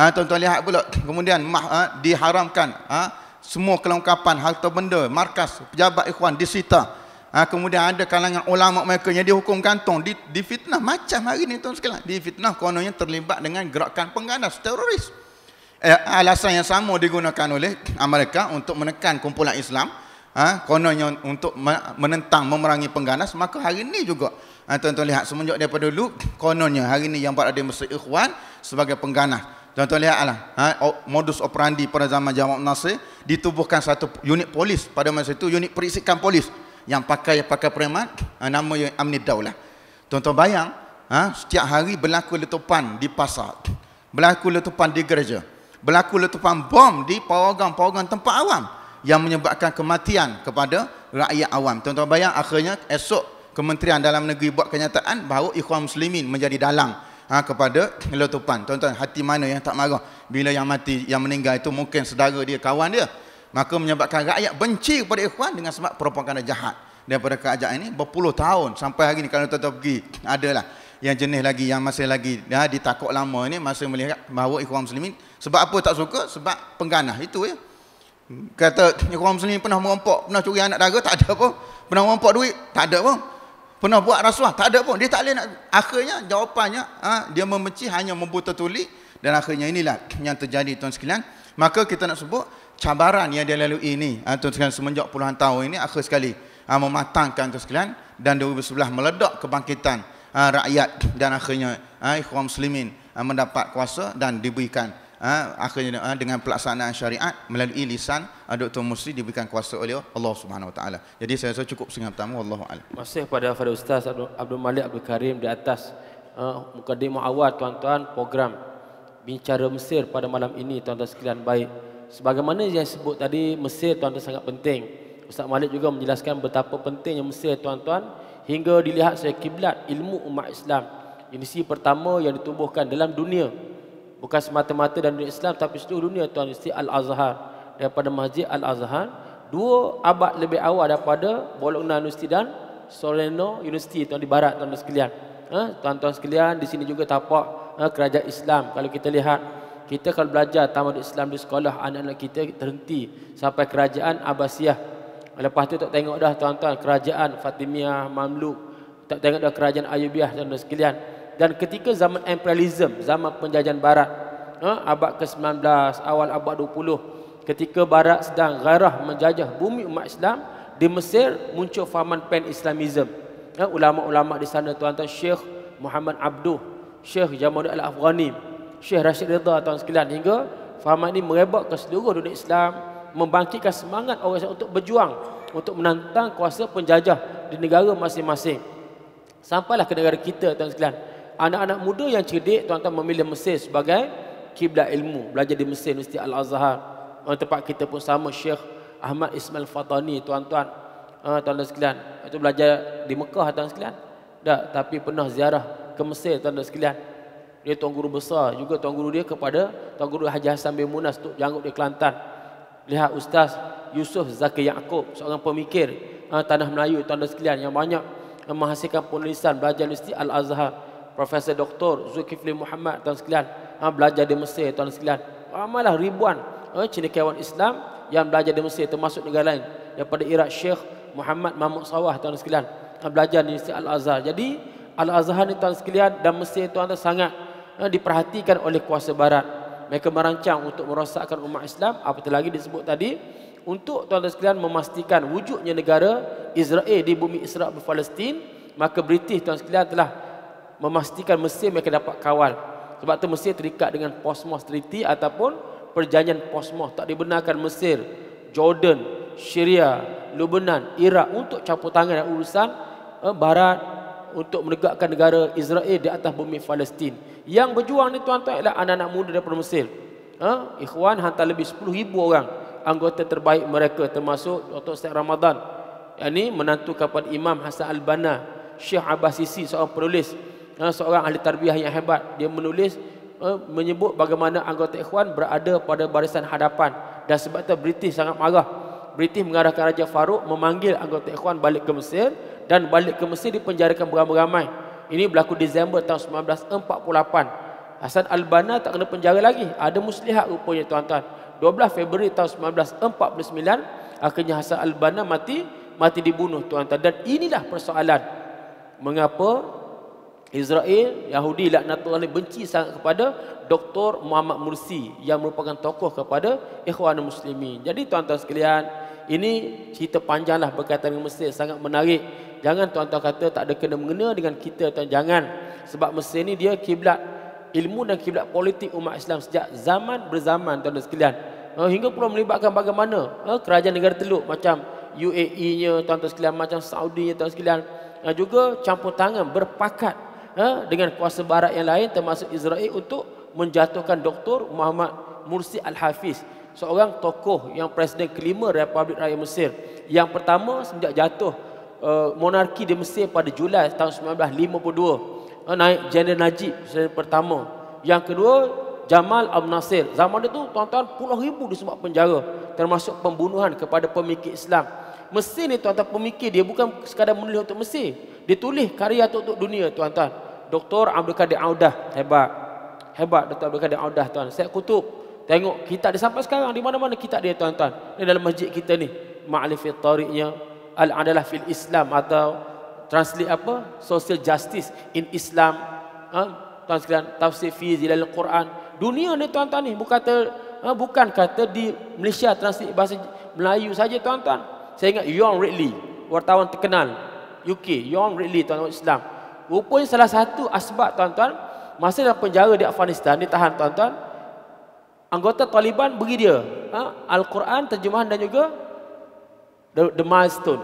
Ah, tuan-tuan lihat pula kemudian ma, ha, ah, diharamkan ha, semua kelengkapan harta benda markas pejabat ikhwan disita ha, kemudian ada kalangan ulama mereka yang dihukum kantong, di, difitnah macam hari ni tuan sekalian difitnah kononnya terlibat dengan gerakan pengganas teroris eh, alasan yang sama digunakan oleh Amerika untuk menekan kumpulan Islam ha, kononnya untuk menentang memerangi pengganas maka hari ini juga tuan-tuan ha, lihat semenjak daripada dulu kononnya hari ini yang berada di Mesir ikhwan sebagai pengganas Tuan-tuan lihatlah, ha, modus operandi pada zaman Jamal Nasir, ditubuhkan satu unit polis pada masa itu, unit perisikan polis yang pakai yang pakai peremat, ha, nama yang Amni Daulah. Tuan-tuan bayang, ha, setiap hari berlaku letupan di pasar, berlaku letupan di gereja, berlaku letupan bom di pawagam-pawagam tempat awam yang menyebabkan kematian kepada rakyat awam. Tuan-tuan bayang, akhirnya esok Kementerian Dalam Negeri buat kenyataan bahawa ikhwan muslimin menjadi dalang ha, kepada letupan. Tuan-tuan, hati mana yang tak marah bila yang mati, yang meninggal itu mungkin saudara dia, kawan dia. Maka menyebabkan rakyat benci kepada ikhwan dengan sebab propaganda jahat daripada kerajaan ini berpuluh tahun sampai hari ini kalau tuan-tuan pergi adalah yang jenis lagi yang masih lagi ya, ditakut lama ini masih melihat bahawa ikhwan muslimin sebab apa tak suka sebab pengganah itu ya kata ikhwan muslimin pernah merompok pernah curi anak dara tak ada apa pernah merompok duit tak ada apa pernah buat rasuah tak ada pun dia tak boleh nak akhirnya jawapannya ha, dia membenci hanya membuta tuli dan akhirnya inilah yang terjadi tuan sekalian maka kita nak sebut cabaran yang dia lalui ini ha, tuan sekalian semenjak puluhan tahun ini akhir sekali ha, mematangkan tuan sekalian dan 2011 meledak kebangkitan ha, rakyat dan akhirnya ha, ikhwan muslimin ha, mendapat kuasa dan diberikan Ha, akhirnya ha, dengan pelaksanaan syariat melalui lisan uh, ha, Dr. Musri diberikan kuasa oleh Allah Subhanahu Wa Taala. Jadi saya rasa cukup sangat pertama wallahu a'lam. Masih pada Fadil Ustaz Abdul Malik Abdul Karim di atas uh, mukadimah awal tuan-tuan program bicara Mesir pada malam ini tuan-tuan sekalian baik. Sebagaimana yang sebut tadi Mesir tuan-tuan sangat penting. Ustaz Malik juga menjelaskan betapa pentingnya Mesir tuan-tuan hingga dilihat sebagai kiblat ilmu umat Islam. ini si pertama yang ditumbuhkan dalam dunia bukan semata-mata dalam dunia Islam tapi seluruh dunia tuan Masjid Al-Azhar daripada Masjid Al-Azhar dua abad lebih awal daripada Bologna Universiti dan Soreno, Universiti tuan di barat tuan-tuan sekalian ha? tuan-tuan sekalian di sini juga tapak ha? kerajaan Islam kalau kita lihat kita kalau belajar tamadun Islam di sekolah anak-anak kita terhenti sampai kerajaan Abbasiyah lepas tu tak tengok dah tuan-tuan kerajaan Fatimiyah Mamluk tak tengok dah kerajaan Ayubiyah tuan-tuan sekalian dan ketika zaman imperialism zaman penjajahan barat eh, abad ke-19 awal abad 20 ketika barat sedang gairah menjajah bumi umat Islam di Mesir muncul fahaman pan islamism eh, ha, ulama-ulama di sana tuan-tuan Syekh Muhammad Abduh Syekh Jamaluddin Al-Afghani Syekh Rashid Reza tuan sekalian hingga fahaman ini merebak ke seluruh dunia Islam membangkitkan semangat orang Islam untuk berjuang untuk menantang kuasa penjajah di negara masing-masing sampailah ke negara kita tuan sekalian anak-anak muda yang cerdik tuan-tuan memilih Mesir sebagai kiblat ilmu belajar di Mesir Universiti Al-Azhar tempat kita pun sama Syekh Ahmad Ismail Fatani tuan-tuan ah, tuan-tuan sekalian itu belajar di Mekah tuan-tuan sekalian tak tapi pernah ziarah ke Mesir tuan-tuan sekalian dia tuan guru besar juga tuan guru dia kepada tuan guru Haji Hasan bin Munas tu janggut di Kelantan lihat ustaz Yusuf Zakir Yaakob seorang pemikir ah, tanah Melayu tuan-tuan sekalian yang banyak menghasilkan penulisan belajar Universiti Al-Azhar Profesor Doktor Zulkifli Muhammad tuan sekalian ha, belajar di Mesir tuan sekalian ramailah ribuan ha, eh, cendekiawan Islam yang belajar di Mesir termasuk negara lain daripada Iraq Syekh Muhammad Mahmud Sawah tuan sekalian ha, belajar di Universiti Al-Azhar jadi Al-Azhar ni tuan sekalian dan Mesir tuan tuan sangat ha, diperhatikan oleh kuasa barat mereka merancang untuk merosakkan umat Islam apatah lagi disebut tadi untuk tuan tuan sekalian memastikan wujudnya negara Israel di bumi Israel berfalestin maka British tuan sekalian telah memastikan Mesir mereka dapat kawal. Sebab tu Mesir terikat dengan Postmos Treaty ataupun perjanjian Postmos. Tak dibenarkan Mesir, Jordan, Syria, Lebanon, Iraq untuk campur tangan dan urusan eh, Barat untuk menegakkan negara Israel di atas bumi Palestin. Yang berjuang ni tuan-tuan adalah anak-anak muda daripada Mesir. Eh, ikhwan hantar lebih 10,000 orang anggota terbaik mereka termasuk Dr. Ustaz Ramadan. Yang ini menantu kepada Imam Hasan Al-Banna, Syekh Abbasisi seorang penulis Ha, seorang ahli tarbiyah yang hebat dia menulis ha, menyebut bagaimana anggota ikhwan berada pada barisan hadapan dan sebab itu British sangat marah British mengarahkan Raja Farouk memanggil anggota ikhwan balik ke Mesir dan balik ke Mesir dipenjarakan beramai-ramai ini berlaku Disember tahun 1948 Hasan Albana tak kena penjara lagi ada muslihat rupanya tuan-tuan 12 Februari tahun 1949 akhirnya Hasan Albana mati mati dibunuh tuan-tuan dan inilah persoalan mengapa Israel, Yahudi laknatullah ni benci sangat kepada Doktor Muhammad Mursi yang merupakan tokoh kepada ikhwan muslimin. Jadi tuan-tuan sekalian, ini cerita panjanglah berkaitan dengan Mesir sangat menarik. Jangan tuan-tuan kata tak ada kena mengena dengan kita tuan jangan. Sebab Mesir ni dia kiblat ilmu dan kiblat politik umat Islam sejak zaman berzaman tuan-tuan sekalian. Oh, hingga pula melibatkan bagaimana oh, kerajaan negara teluk macam UAE-nya tuan-tuan sekalian, macam Saudi-nya tuan-tuan sekalian. Dan juga campur tangan berpakat Ha? dengan kuasa barat yang lain termasuk Israel untuk menjatuhkan Dr. Muhammad Mursi Al-Hafiz seorang tokoh yang presiden kelima Republik Rakyat Mesir yang pertama sejak jatuh uh, monarki di Mesir pada Julai tahun 1952 uh, eh, naik General Najib presiden pertama yang kedua Jamal Abdel Nasir zaman itu tuan-tuan puluh ribu disebab penjara termasuk pembunuhan kepada pemikir Islam Mesir ni tuan-tuan pemikir dia bukan sekadar menulis untuk Mesir Ditulis karya tu untuk dunia tuan-tuan. Doktor Abdul Kadir Audah hebat. Hebat Doktor Abdul Kadir Audah tuan. Saya kutub. Tengok kita ada sampai sekarang di mana-mana kita dia tuan-tuan. Ini dalam masjid kita ni. Ma'alifat tariqnya al-adalah fil Islam atau translate apa? Social justice in Islam. Ha? Tuan sekalian, tafsir fi zilal Quran. Dunia ni tuan-tuan ni bukan kata ha? bukan kata di Malaysia translate bahasa Melayu saja tuan-tuan. Saya ingat Young Ridley, wartawan terkenal UK, Yom Ridley tuan-tuan Islam. Rupanya salah satu asbab tuan-tuan, masa dalam penjara di Afghanistan, ditahan tahan tuan-tuan, anggota Taliban bagi dia ha? Al-Quran, terjemahan dan juga The, the Milestone,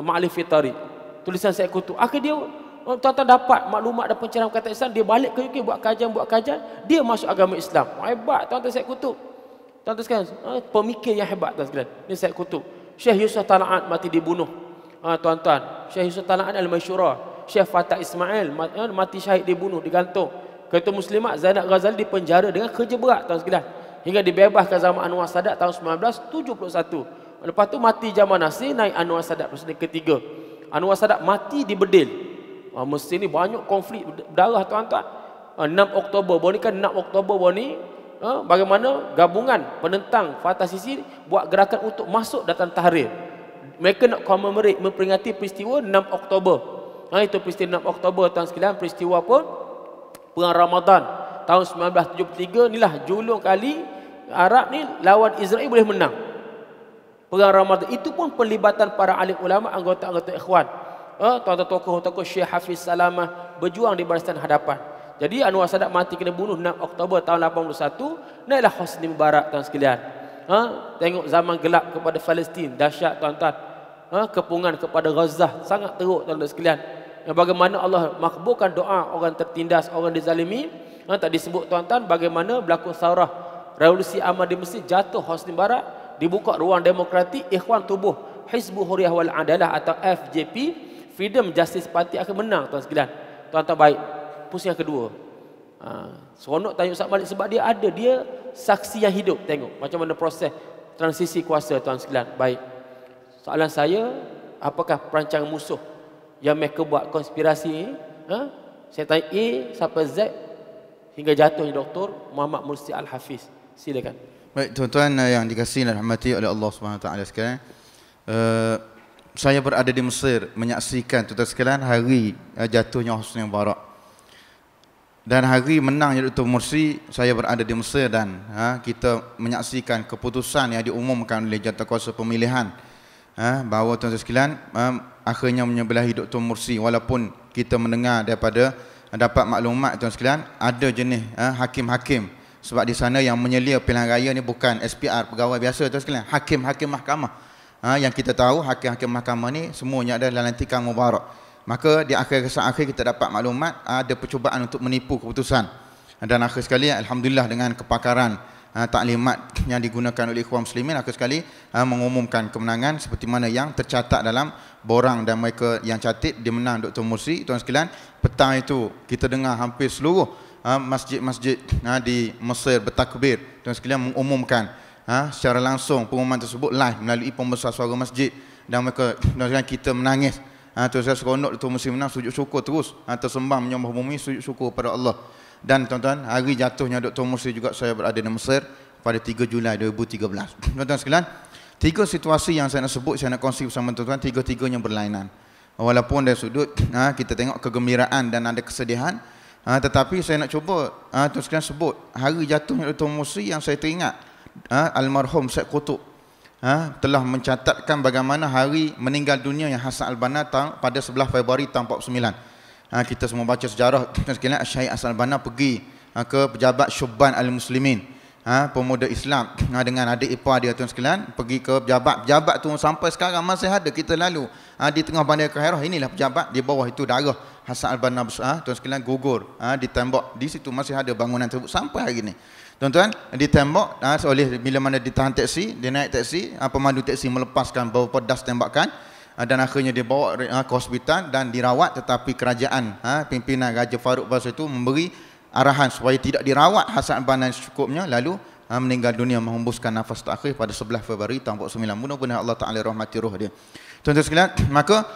Ma'alif Fitari. Tulisan saya kutu. Akhirnya dia, tuan-tuan dapat maklumat dan penceramah kata Islam, dia balik ke UK buat kajian, buat kajian, dia masuk agama Islam. Hebat tuan-tuan saya kutu. Tuan-tuan sekalian, ha, pemikir yang hebat tuan-tuan sekalian. Ini saya kutu. Syekh Yusuf Tala'at mati dibunuh Ah, tuan-tuan, Syekh Sultan Al-An Al-Mashura, Syekh Fatah Ismail, eh, mati syahid dibunuh, digantung. Ketua Muslimat Zainal Ghazali dipenjara dengan kerja berat tahun sekilas. Hingga dibebaskan zaman Anwar Sadat tahun 1971. Lepas tu mati zaman Nasir, naik Anwar Sadat presiden ketiga. Anwar Sadat mati di Bedil. Ha, Mesir ni banyak konflik darah tuan-tuan. Ha, ah, 6 Oktober, bawah kan 6 Oktober bawah ni, ha, bagaimana gabungan penentang Fatah Sisi buat gerakan untuk masuk datang tahrir mereka nak commemorate memperingati peristiwa 6 Oktober. Ha, itu peristiwa 6 Oktober tahun sekalian peristiwa apa? Perang Ramadan tahun 1973 inilah julung kali Arab ni lawan Israel boleh menang. Perang Ramadan itu pun pelibatan para alim ulama anggota-anggota ikhwan. Ha, tokoh tuan tokoh-tokoh Syekh Hafiz Salamah berjuang di barisan hadapan. Jadi Anwar Sadat mati kena bunuh 6 Oktober tahun 81 naiklah Hosni Mubarak tuan sekalian. Ha, tengok zaman gelap kepada Palestin dahsyat tuan-tuan ha, kepungan kepada Gaza sangat teruk tuan-tuan sekalian. Ya, bagaimana Allah makbulkan doa orang tertindas, orang dizalimi. Ha, tak disebut tuan-tuan bagaimana berlaku saurah revolusi Ahmad di Mesir jatuh Hosni Barat. Dibuka ruang demokrati ikhwan tubuh. Hizbu Huriyah Wal Adalah atau FJP. Freedom Justice Party akan menang tuan-tuan sekalian. Tuan-tuan baik. Pusing yang kedua. Ha, seronok tanya Ustaz Malik sebab dia ada. Dia saksi yang hidup. Tengok macam mana proses transisi kuasa tuan-tuan sekalian. Baik. Soalan saya, apakah perancang musuh yang mereka buat konspirasi ini? Ha? Saya tanya A sampai Z hingga jatuhnya Dr. Muhammad Mursi Al-Hafiz. Silakan. Baik, tuan-tuan eh, yang dikasihi dan rahmati oleh Allah SWT sekarang. Uh, saya berada di Mesir menyaksikan tuan-tuan sekalian hari uh, jatuhnya Hosni Mubarak. Dan hari menangnya Dr. Mursi, saya berada di Mesir dan ha, kita menyaksikan keputusan yang diumumkan oleh jatuh kuasa pemilihan Ha, bahawa tuan-tuan sekalian ha, akhirnya menyebelah hidup Dr. Mursi walaupun kita mendengar daripada ha, dapat maklumat tuan sekalian ada jenis hakim-hakim sebab di sana yang menyelia pilihan raya ni bukan SPR pegawai biasa tuan sekalian hakim-hakim mahkamah yang kita tahu hakim-hakim mahkamah ni semuanya ada dalam lantikan mubarak maka di akhir kesan akhir kita dapat maklumat ada percubaan untuk menipu keputusan dan akhir sekali alhamdulillah dengan kepakaran Ah, taklimat yang digunakan oleh kaum muslimin aku sekali ah, mengumumkan kemenangan seperti mana yang tercatat dalam borang dan mereka yang catit dia menang Dr. Mursi tuan sekalian petang itu kita dengar hampir seluruh ah, masjid-masjid di Mesir bertakbir tuan sekalian mengumumkan secara langsung pengumuman tersebut live melalui pembesar suara masjid dan mereka tuan sekalian kita menangis tuan sekalian seronok Dr. Mursi menang sujud syukur terus tersembang menyembah bumi sujud syukur kepada Allah dan tuan-tuan, hari jatuhnya Dr. Mursi juga saya berada di Mesir pada 3 Julai 2013. Tuan-tuan sekalian, tiga situasi yang saya nak sebut, saya nak kongsi bersama tuan-tuan, tiga-tiganya berlainan. Walaupun dari sudut ha, kita tengok kegembiraan dan ada kesedihan, ha, tetapi saya nak cuba ha, tuan sekalian sebut hari jatuhnya Dr. Mursi yang saya teringat, ha, almarhum Syed Kutub ha, telah mencatatkan bagaimana hari meninggal dunia yang Hassan Al-Banna pada 11 Februari tahun 1949 ha, kita semua baca sejarah kita sekalian Syekh Asal Bana pergi ha, ke pejabat Syuban Al-Muslimin ha, pemuda Islam ha, dengan adik ipar dia tuan sekalian pergi ke pejabat-pejabat tu sampai sekarang masih ada kita lalu ha, di tengah bandar Kairah inilah pejabat di bawah itu darah Hasan Al-Banna ha, tuan sekalian gugur ha, tembok di situ masih ada bangunan tersebut sampai hari ini Tuan-tuan, ditembak ha, oleh bila mana ditahan teksi, dia naik teksi, ha, pemandu teksi melepaskan beberapa das tembakan. Ah, dan akhirnya dia bawa ah, ke hospital dan dirawat tetapi kerajaan ah, pimpinan Raja Faruk pada itu memberi arahan supaya tidak dirawat Hasan Banan secukupnya lalu meninggal dunia menghembuskan nafas terakhir pada 11 Februari tahun 49 mudah-mudahan Allah Ta'ala rahmati roh dia tuan-tuan sekalian maka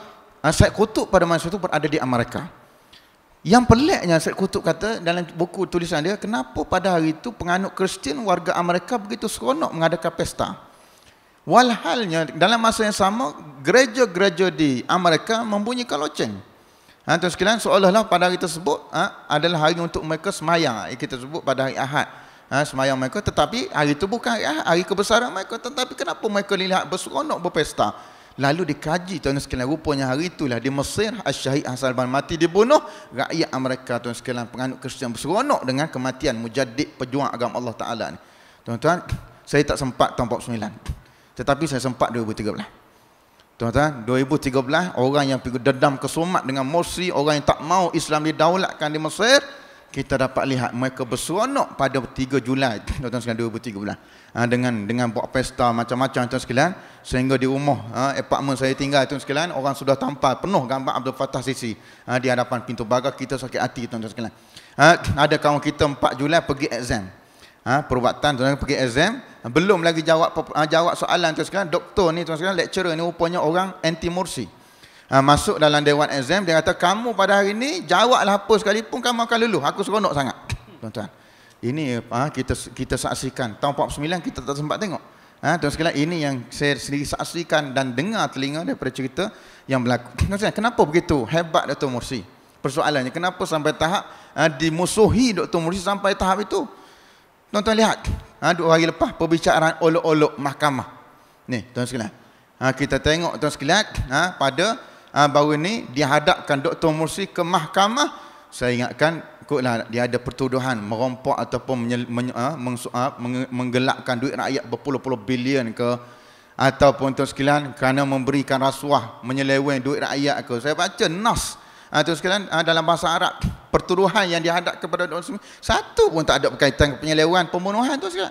Said Kutub pada masa itu berada di Amerika yang peliknya Said Kutub kata dalam buku tulisan dia kenapa pada hari itu penganut Kristian warga Amerika begitu seronok mengadakan pesta Walhalnya dalam masa yang sama gereja-gereja di Amerika membunyikan loceng. Ha, tuan sekalian seolah-olah pada hari tersebut ha, adalah hari untuk mereka semayang. kita sebut pada hari Ahad. Ha, semayang mereka tetapi hari itu bukan hari Ahad. Hari kebesaran mereka tetapi kenapa mereka dilihat berseronok berpesta. Lalu dikaji tuan sekalian rupanya hari itulah di Mesir Asyahid Hassan bin Mati dibunuh rakyat Amerika tuan sekalian penganut Kristian berseronok dengan kematian mujaddid pejuang agama Allah Taala ni. Tuan-tuan saya tak sempat tahun 49. Tetapi saya sempat 2013. Tuan-tuan, 2013 orang yang pergi dedam ke Somad dengan Morsi, orang yang tak mau Islam didaulatkan di Mesir, kita dapat lihat mereka berseronok pada 3 Julai tahun sekalian 2013 ha, ah, dengan dengan buat pesta macam-macam tuan sekalian sehingga di rumah ha, ah, apartmen saya tinggal tuan sekalian orang sudah tampal penuh gambar Abdul Fattah Sisi ha, di hadapan pintu pagar kita sakit hati tuan sekalian ha, ada kawan kita 4 Julai pergi exam ha, perubatan tuan pergi exam belum lagi jawab ah, jawab soalan tu sekarang doktor ni tuan sekarang lecturer ni rupanya orang anti mursi. Ah, masuk dalam dewan exam dia kata kamu pada hari ini jawablah apa sekalipun kamu akan lulus. Aku seronok sangat. Tuan-tuan. Ini ah, kita kita saksikan tahun 49 kita tak sempat tengok. Ha, sekalian ini yang saya sendiri saksikan dan dengar telinga daripada cerita yang berlaku. Tuan kenapa begitu hebat Dr. Mursi? Persoalannya kenapa sampai tahap ha, dimusuhi Dr. Mursi sampai tahap itu? Tuan-tuan lihat, ha, dua hari lepas perbicaraan olok-olok mahkamah. Ni, tuan sekalian. Ha, kita tengok tuan sekalian ha, pada ha, baru ni dihadapkan Dr. Mursi ke mahkamah. Saya ingatkan kutlah dia ada pertuduhan merompak ataupun menyel, men, ha, meng, ha, menggelapkan duit rakyat berpuluh-puluh bilion ke ataupun tuan sekalian kerana memberikan rasuah menyeleweng duit rakyat ke. Saya baca nas atau ah, sekalian ah, dalam bahasa Arab pertuduhan yang dihadap kepada orang semua satu pun tak ada berkaitan dengan penyelewan pembunuhan tu sekalian.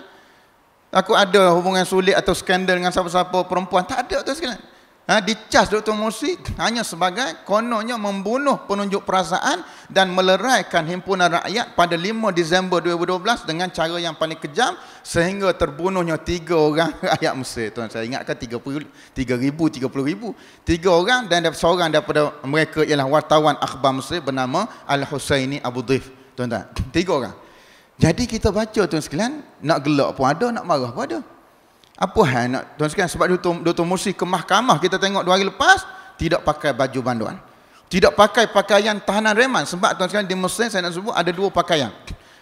Aku ada hubungan sulit atau skandal dengan siapa-siapa perempuan tak ada tu sekalian ha, dicas Dr. Musi hanya sebagai kononnya membunuh penunjuk perasaan dan meleraikan himpunan rakyat pada 5 Disember 2012 dengan cara yang paling kejam sehingga terbunuhnya tiga orang rakyat Mesir. Tuan saya ingatkan 30 3000 30000. Tiga orang dan seorang daripada mereka ialah wartawan akhbar Mesir bernama Al-Husaini Abu Dhif. Tuan-tuan, tiga orang. Jadi kita baca tuan sekalian, nak gelak pun ada, nak marah pun ada. Apa hal nak tuan sekalian sebab Dr. Dr. Mursi ke mahkamah kita tengok dua hari lepas tidak pakai baju banduan. Tidak pakai pakaian tahanan reman sebab tuan sekalian di Mesir saya nak sebut ada dua pakaian.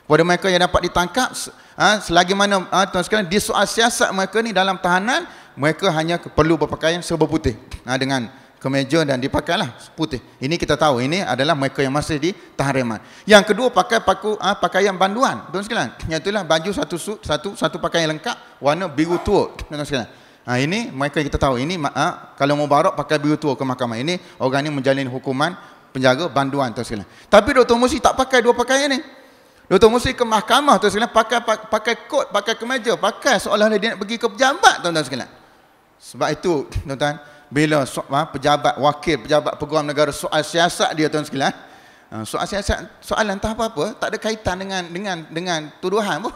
Pada mereka yang dapat ditangkap ha, selagi mana ha, tuan sekalian di soal siasat mereka ni dalam tahanan mereka hanya perlu berpakaian serba putih ha, dengan kemeja dan dipakailah putih. Ini kita tahu ini adalah mereka yang masih di tahriman. Yang kedua pakai paku ha, pakaian banduan. Tuan sekalian, Nyatulah baju satu satu satu pakaian lengkap warna biru tua. Tuan sekalian. Ha, ini mereka kita tahu ini ha, kalau mau barok pakai biru tua ke mahkamah ini orang ini menjalani hukuman penjaga banduan tuan sekalian. Tapi Dr. Musi tak pakai dua pakaian ni. Dr. Musi ke mahkamah tuan sekalian pakai pakai kot, pakai kemeja, pakai seolah-olah dia nak pergi ke pejabat tuan-tuan sekalian. Sebab itu tuan-tuan bila ha, pejabat wakil pejabat peguam negara soal siasat dia tuan sekalian ha, soal siasat soalan tak apa-apa tak ada kaitan dengan dengan dengan tuduhan pun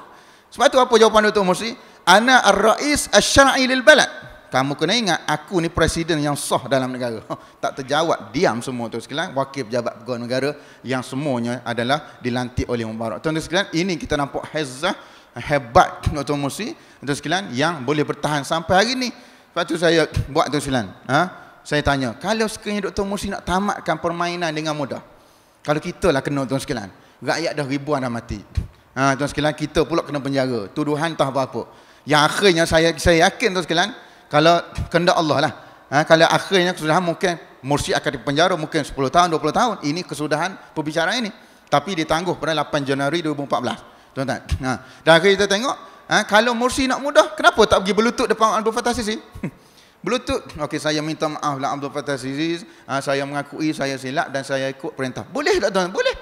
sebab tu apa jawapan Dato' Mursi ana ar-rais asy-syar'i lil balad kamu kena ingat aku ni presiden yang sah dalam negara tak terjawab diam semua tuan sekalian wakil pejabat peguam negara yang semuanya adalah dilantik oleh Mubarak tuan sekalian ini kita nampak hezah hebat Dato' Mursi tuan sekalian yang boleh bertahan sampai hari ni Lepas tu saya buat tu silan. Ha? Saya tanya, kalau sekiranya Dr. Musi nak tamatkan permainan dengan mudah. Kalau kita lah kena tuan sekalian. Rakyat dah ribuan dah mati. Ha, tuan sekalian, kita pula kena penjara. Tuduhan tak apa-apa. Yang akhirnya saya saya yakin tuan sekalian, kalau kena Allah lah. Ha, kalau akhirnya kesudahan mungkin Mursi akan dipenjara mungkin 10 tahun, 20 tahun. Ini kesudahan perbicaraan ini. Tapi ditangguh pada 8 Januari 2014. Tuan-tuan. Ha. Dan akhirnya kita tengok, Ha, kalau mursi nak mudah, kenapa tak pergi berlutut depan Abdul Fattah Sisi? berlutut. okay saya minta maaf lah Abdul Fattah Sisi. Ha, saya mengakui saya silap dan saya ikut perintah. Boleh tak tuan? Boleh.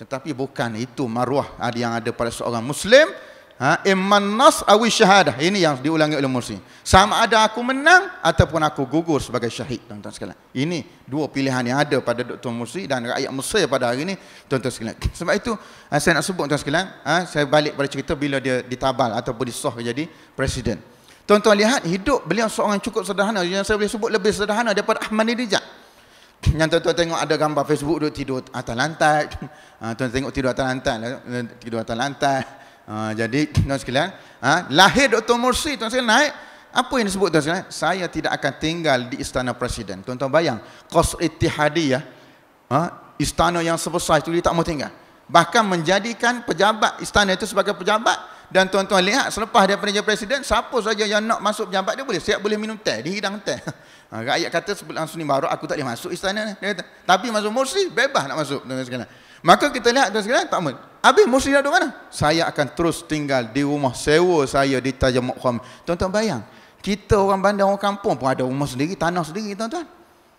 Tetapi bukan itu maruah ha, yang ada pada seorang Muslim ha imman nas awi syahadah ini yang diulangi oleh mursi sama ada aku menang ataupun aku gugur sebagai syahid tuan-tuan sekalian ini dua pilihan yang ada pada Dr. Mursi dan rakyat Mesir pada hari ini tuan-tuan sekalian sebab itu ha, saya nak sebut tuan-tuan sekalian ha, saya balik pada cerita bila dia ditabal ataupun disoh jadi presiden tuan-tuan lihat hidup beliau seorang yang cukup sederhana yang saya boleh sebut lebih sederhana daripada Ahmadinejad yang tuan-tuan tengok ada gambar Facebook duduk tidur atas lantai ha, tuan tengok tidur atas lantai tidur atas lantai Ha, jadi tuan sekalian, ha, lahir Dr. Morsi tuan sekalian naik, apa yang disebut tuan sekalian? Saya tidak akan tinggal di istana presiden. Tuan-tuan bayang, kos itihadi ha, istana yang sebesar itu dia tak mau tinggal. Bahkan menjadikan pejabat istana itu sebagai pejabat dan tuan-tuan lihat selepas dia pernah jadi presiden, siapa saja yang nak masuk pejabat dia boleh. Siap boleh minum teh, hidang teh. Ha, rakyat kata sebelum Sunni Barok aku tak boleh masuk istana ni. tapi masuk Morsi bebas nak masuk tuan-tuan sekalian. Maka kita lihat tuan sekalian, tak apa. Habis musyrik nak mana? Saya akan terus tinggal di rumah sewa saya di Tajam Mokham. Tuan-tuan bayang. Kita orang bandar, orang kampung pun ada rumah sendiri, tanah sendiri tuan-tuan.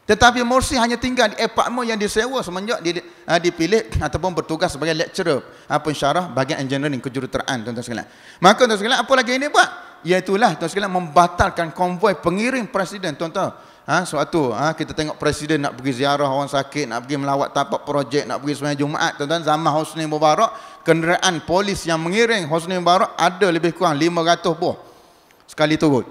Tetapi Mursi hanya tinggal di apartment yang disewa semenjak ah, dipilih ataupun bertugas sebagai lecturer ah, syarah, bagian engineering kejuruteraan tuan-tuan sekalian. Maka tuan-tuan sekalian apa lagi ini dia buat? Iaitulah tuan-tuan sekalian membatalkan konvoi pengiring presiden tuan-tuan ha, suatu ha, kita tengok presiden nak pergi ziarah orang sakit, nak pergi melawat tapak projek, nak pergi semayang Jumaat, tuan-tuan, zaman Hosni Mubarak, kenderaan polis yang mengiring Hosni Mubarak ada lebih kurang 500 buah sekali turut.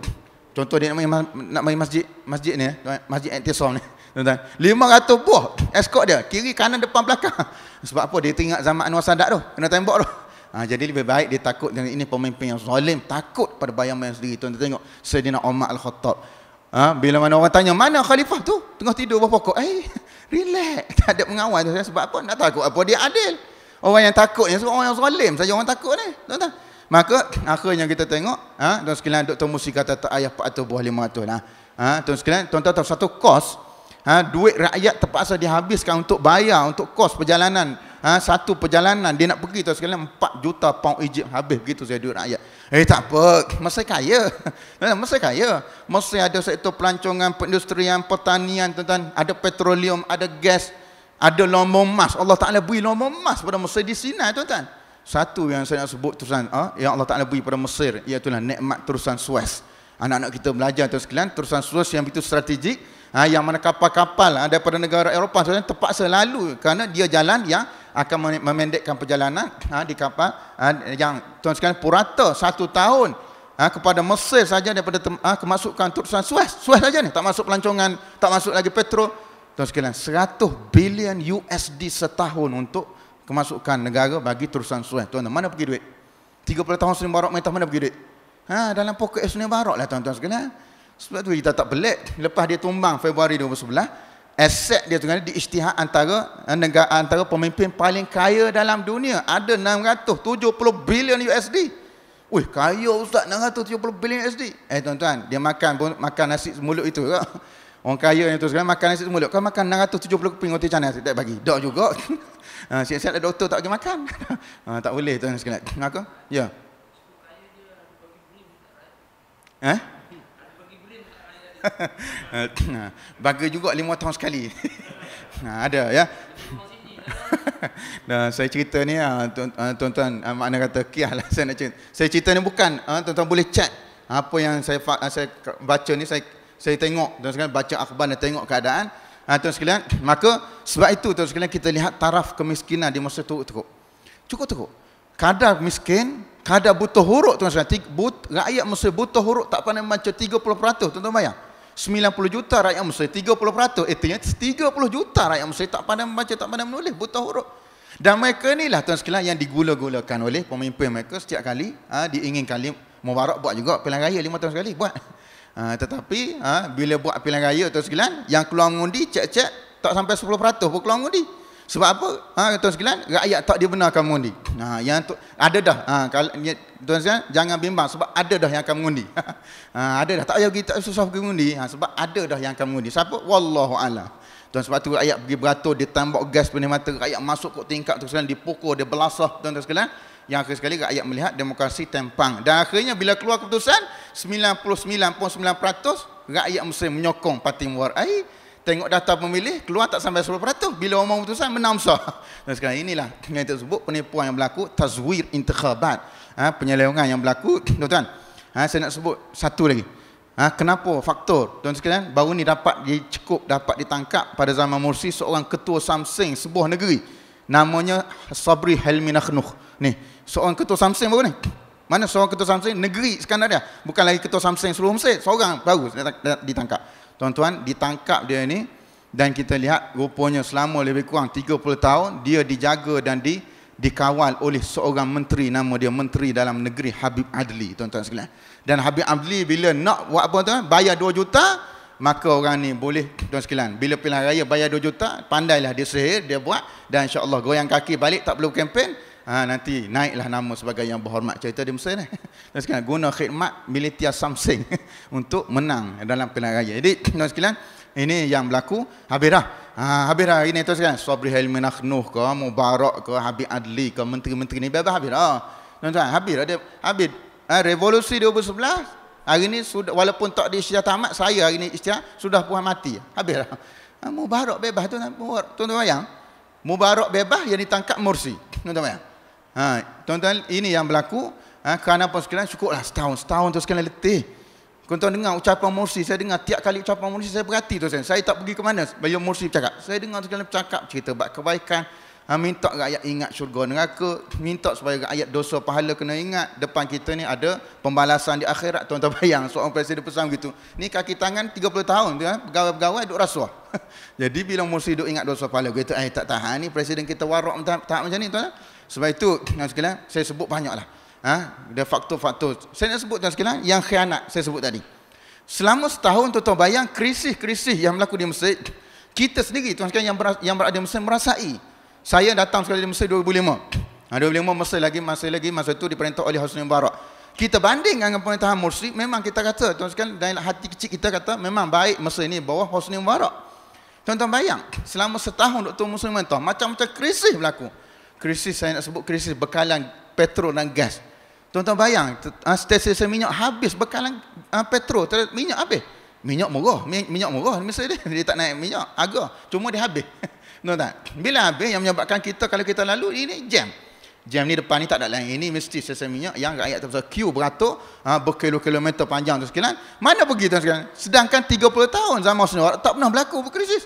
Contoh dia nak pergi, nak pergi masjid, masjid ni, eh, masjid Antisom ni. Tuan-tuan, 500 buah escort dia, kiri, kanan, depan, belakang. Sebab apa? Dia teringat zaman Anwar Sadat tu, kena tembok tu. Ha, jadi lebih baik dia takut dengan ini pemimpin yang zalim, takut pada bayang-bayang sendiri. Tuan-tuan tengok, Sayyidina Omar Al-Khattab. Ha, bila mana orang tanya, mana khalifah tu? Tengah tidur bawah pokok. Eh, relax. Tak ada mengawal. Sebab apa? Nak takut apa? Dia adil. Orang yang takut ni, orang yang zalim. Saja orang takut ni. Tuan-tuan. Maka akhirnya kita tengok, ha, tuan sekalian Dr. Musi kata tak ayah 400 buah 500 lah. Ha, tuan sekalian, tuan-tuan tahu satu kos, ha, duit rakyat terpaksa dihabiskan untuk bayar, untuk kos perjalanan ha, satu perjalanan dia nak pergi tu sekalian 4 juta pound Egypt habis begitu saya duit rakyat. Eh tak apa, masa kaya. Eh, masa kaya. Masa ada sektor pelancongan, perindustrian, pertanian, tuan-tuan, ada petroleum, ada gas, ada lombong emas. Allah Taala beri lombong emas pada masa di sini tuan-tuan. Satu yang saya nak sebut terusan, ha? yang Allah Taala beri pada Mesir, iaitu lah nikmat terusan Suez. Anak-anak kita belajar tuan sekalian, terusan Suez yang begitu strategik, Ha, yang mana kapal-kapal ha, daripada negara Eropah sebenarnya terpaksa lalu kerana dia jalan yang akan memendekkan perjalanan ha, di kapal yang tuan sekalian purata satu tahun kepada Mesir saja daripada kemasukan terusan Suez Suez saja ni tak masuk pelancongan tak masuk lagi petrol tuan sekalian 100 bilion USD setahun untuk kemasukan negara bagi terusan Suez tuan, mana pergi duit 30 tahun Sunni Barok mentah mana pergi duit ha, dalam poket Sunni Barok lah tuan-tuan sekalian sebab tu kita tak pelik. Lepas dia tumbang Februari 2011, aset dia tu kan diisytihar antara eh, negara antara pemimpin paling kaya dalam dunia. Ada 670 bilion USD. Wih, kaya ustaz 670 bilion USD. Eh tuan-tuan, dia makan pun makan nasi semulut itu ke? Orang kaya itu sekarang makan nasi semulut. Kau makan 670 keping roti canai tak bagi. Dok juga. Ha, siap-siap ada lah doktor tak bagi makan. Ah, tak boleh tuan sekalian. Ya. Kan? Eh? Bagi juga lima tahun sekali. ha, ada ya. Dan saya cerita ni ha, tuan-tuan ha, makna kata kiah lah saya nak cerita. Saya cerita ni bukan ha, tuan-tuan boleh chat apa yang saya saya baca ni saya saya tengok tuan sekalian baca akhbar dan tengok keadaan ha, tuan sekalian maka sebab itu tuan sekalian kita lihat taraf kemiskinan di masa tu teruk. Cukup teruk. Kadar miskin Kadar buta huruf tuan-tuan, rakyat Mesir buta huruf tak pandai membaca 30% tuan-tuan bayang. 90 juta rakyat Mesir 30 peratus Artinya eh, 30 juta rakyat Mesir Tak pandai membaca Tak pandai menulis Buta huruf Dan mereka ni lah Tuan sekalian Yang digula-gulakan oleh Pemimpin mereka Setiap kali ha, Diinginkan Mubarak buat juga Pilihan raya 5 tahun sekali Buat ha, Tetapi ha, Bila buat pilihan raya Tuan sekalian Yang keluar mengundi Cek-cek Tak sampai 10 peratus Pun keluar mengundi sebab apa? Ha tuan sekalian, rakyat tak dia benar dibenarkan mengundi. Ha yang tu, ada dah. Ha kalau tuan sekalian jangan bimbang sebab ada dah yang akan mengundi. Ha ada dah. Tak payah kita susah pergi mengundi. Ha sebab ada dah yang akan mengundi. Siapa? Wallahu Tuan sebab tu rakyat pergi beratur, dia tambak gas penuh mata, rakyat masuk ke tingkat tuan sekalian dipukul, dia belasah tuan-tuan sekalian. Yang akhir sekali rakyat melihat demokrasi tempang. Dan akhirnya bila keluar keputusan 99.9% rakyat muslim menyokong parti Muwar Tengok data pemilih keluar tak sampai 10% bila orang putusan menang besar. Dan sekarang inilah dengan itu sebut penipuan yang berlaku tazwir intikhabat. Ha, penyelewengan yang berlaku tuan-tuan. Ha, saya nak sebut satu lagi. Ha, kenapa faktor tuan sekalian baru ni dapat dicukup, dapat ditangkap pada zaman Mursi seorang ketua Samsung sebuah negeri namanya Sabri Helmi Nakhnuh ni seorang ketua Samsung baru ni mana seorang ketua Samsung negeri sekarang dia bukan lagi ketua Samsung seluruh Mesir seorang baru ditangkap tuan-tuan ditangkap dia ni dan kita lihat rupanya selama lebih kurang 30 tahun dia dijaga dan di dikawal oleh seorang menteri nama dia menteri dalam negeri Habib Adli tuan-tuan sekalian dan Habib Adli bila nak buat apa tuan bayar 2 juta maka orang ni boleh tuan sekalian bila pilihan raya bayar 2 juta pandailah dia sihir dia buat dan insya-Allah goyang kaki balik tak perlu kempen Ha, nanti naiklah nama sebagai yang berhormat cerita di Mesir ni. Dan sekarang guna khidmat militia something untuk menang dalam pilihan raya. Jadi tuan sekalian, ini yang berlaku habislah. Ha, habislah ini tuan sekalian. Sabri Halim Nakhnuh ke, Mubarak ke, Habib Adli ke, menteri-menteri ni bebas habis dah. Ha, tuan sekalian, habis dah dia habis. Ha, revolusi 2011 hari ni sudah walaupun tak di istiadat tamat saya hari ni istiadat sudah puas mati. Habislah. Ha, Mubarak bebas tu tuan Tuan-tuan bayang. Mubarak bebas yang ditangkap Mursi. Tuan-tuan bayang. Ha, tuan-tuan, ini yang berlaku. Ha, kerana apa sekalian, cukuplah setahun. Setahun tu sekalian letih. Tuan-tuan dengar ucapan Mursi, saya dengar tiap kali ucapan Mursi, saya berhati tu tuan Saya tak pergi ke mana, bayi Mursi bercakap. Saya dengar tuan-tuan bercakap, cerita buat kebaikan. Ha, minta rakyat ingat syurga neraka. Minta supaya rakyat dosa pahala kena ingat. Depan kita ni ada pembalasan di akhirat. Tuan-tuan bayang, seorang presiden pesan begitu. Ni kaki tangan 30 tahun, tuan, ha, pegawai-pegawai duk rasuah. Jadi bila Mursi duk ingat dosa pahala, kata, eh tak tahan ni presiden kita warok tak macam ni tuan-tuan. Sebab itu tuan sekalian, saya sebut banyaklah. Ha, dia faktor-faktor. Saya nak sebut tuan sekalian yang khianat saya sebut tadi. Selama setahun tuan-tuan bayang krisis-krisis yang berlaku di Mesir, kita sendiri tuan sekalian yang yang berada di Mesir merasai. Saya datang sekali di Mesir 2005. Ha, 2005 Mesir lagi masih lagi masa itu diperintah oleh Hosni Mubarak. Kita banding dengan pemerintahan Mursi, memang kita kata tuan sekalian dalam hati kecil kita kata memang baik Mesir ini bawah Hosni Mubarak. Tuan-tuan bayang, selama setahun Dr. Musa mentah, macam-macam krisis berlaku krisis saya nak sebut krisis bekalan petrol dan gas. Tuan-tuan bayang, ah, stesen minyak habis bekalan ah, petrol, ter- minyak habis. Minyak murah, minyak murah mesti dia, dia tak naik minyak harga, cuma dia habis. Tuan -tuan. Bila habis yang menyebabkan kita kalau kita lalu ini jam. Jam ni depan ni tak ada lain. Ini mesti stesen minyak yang rakyat tu pasal queue beratur, ha, berkilo-kilometer panjang tu sekalian. Mana pergi tuan sekalian? Sedangkan 30 tahun zaman sebenarnya tak pernah berlaku krisis.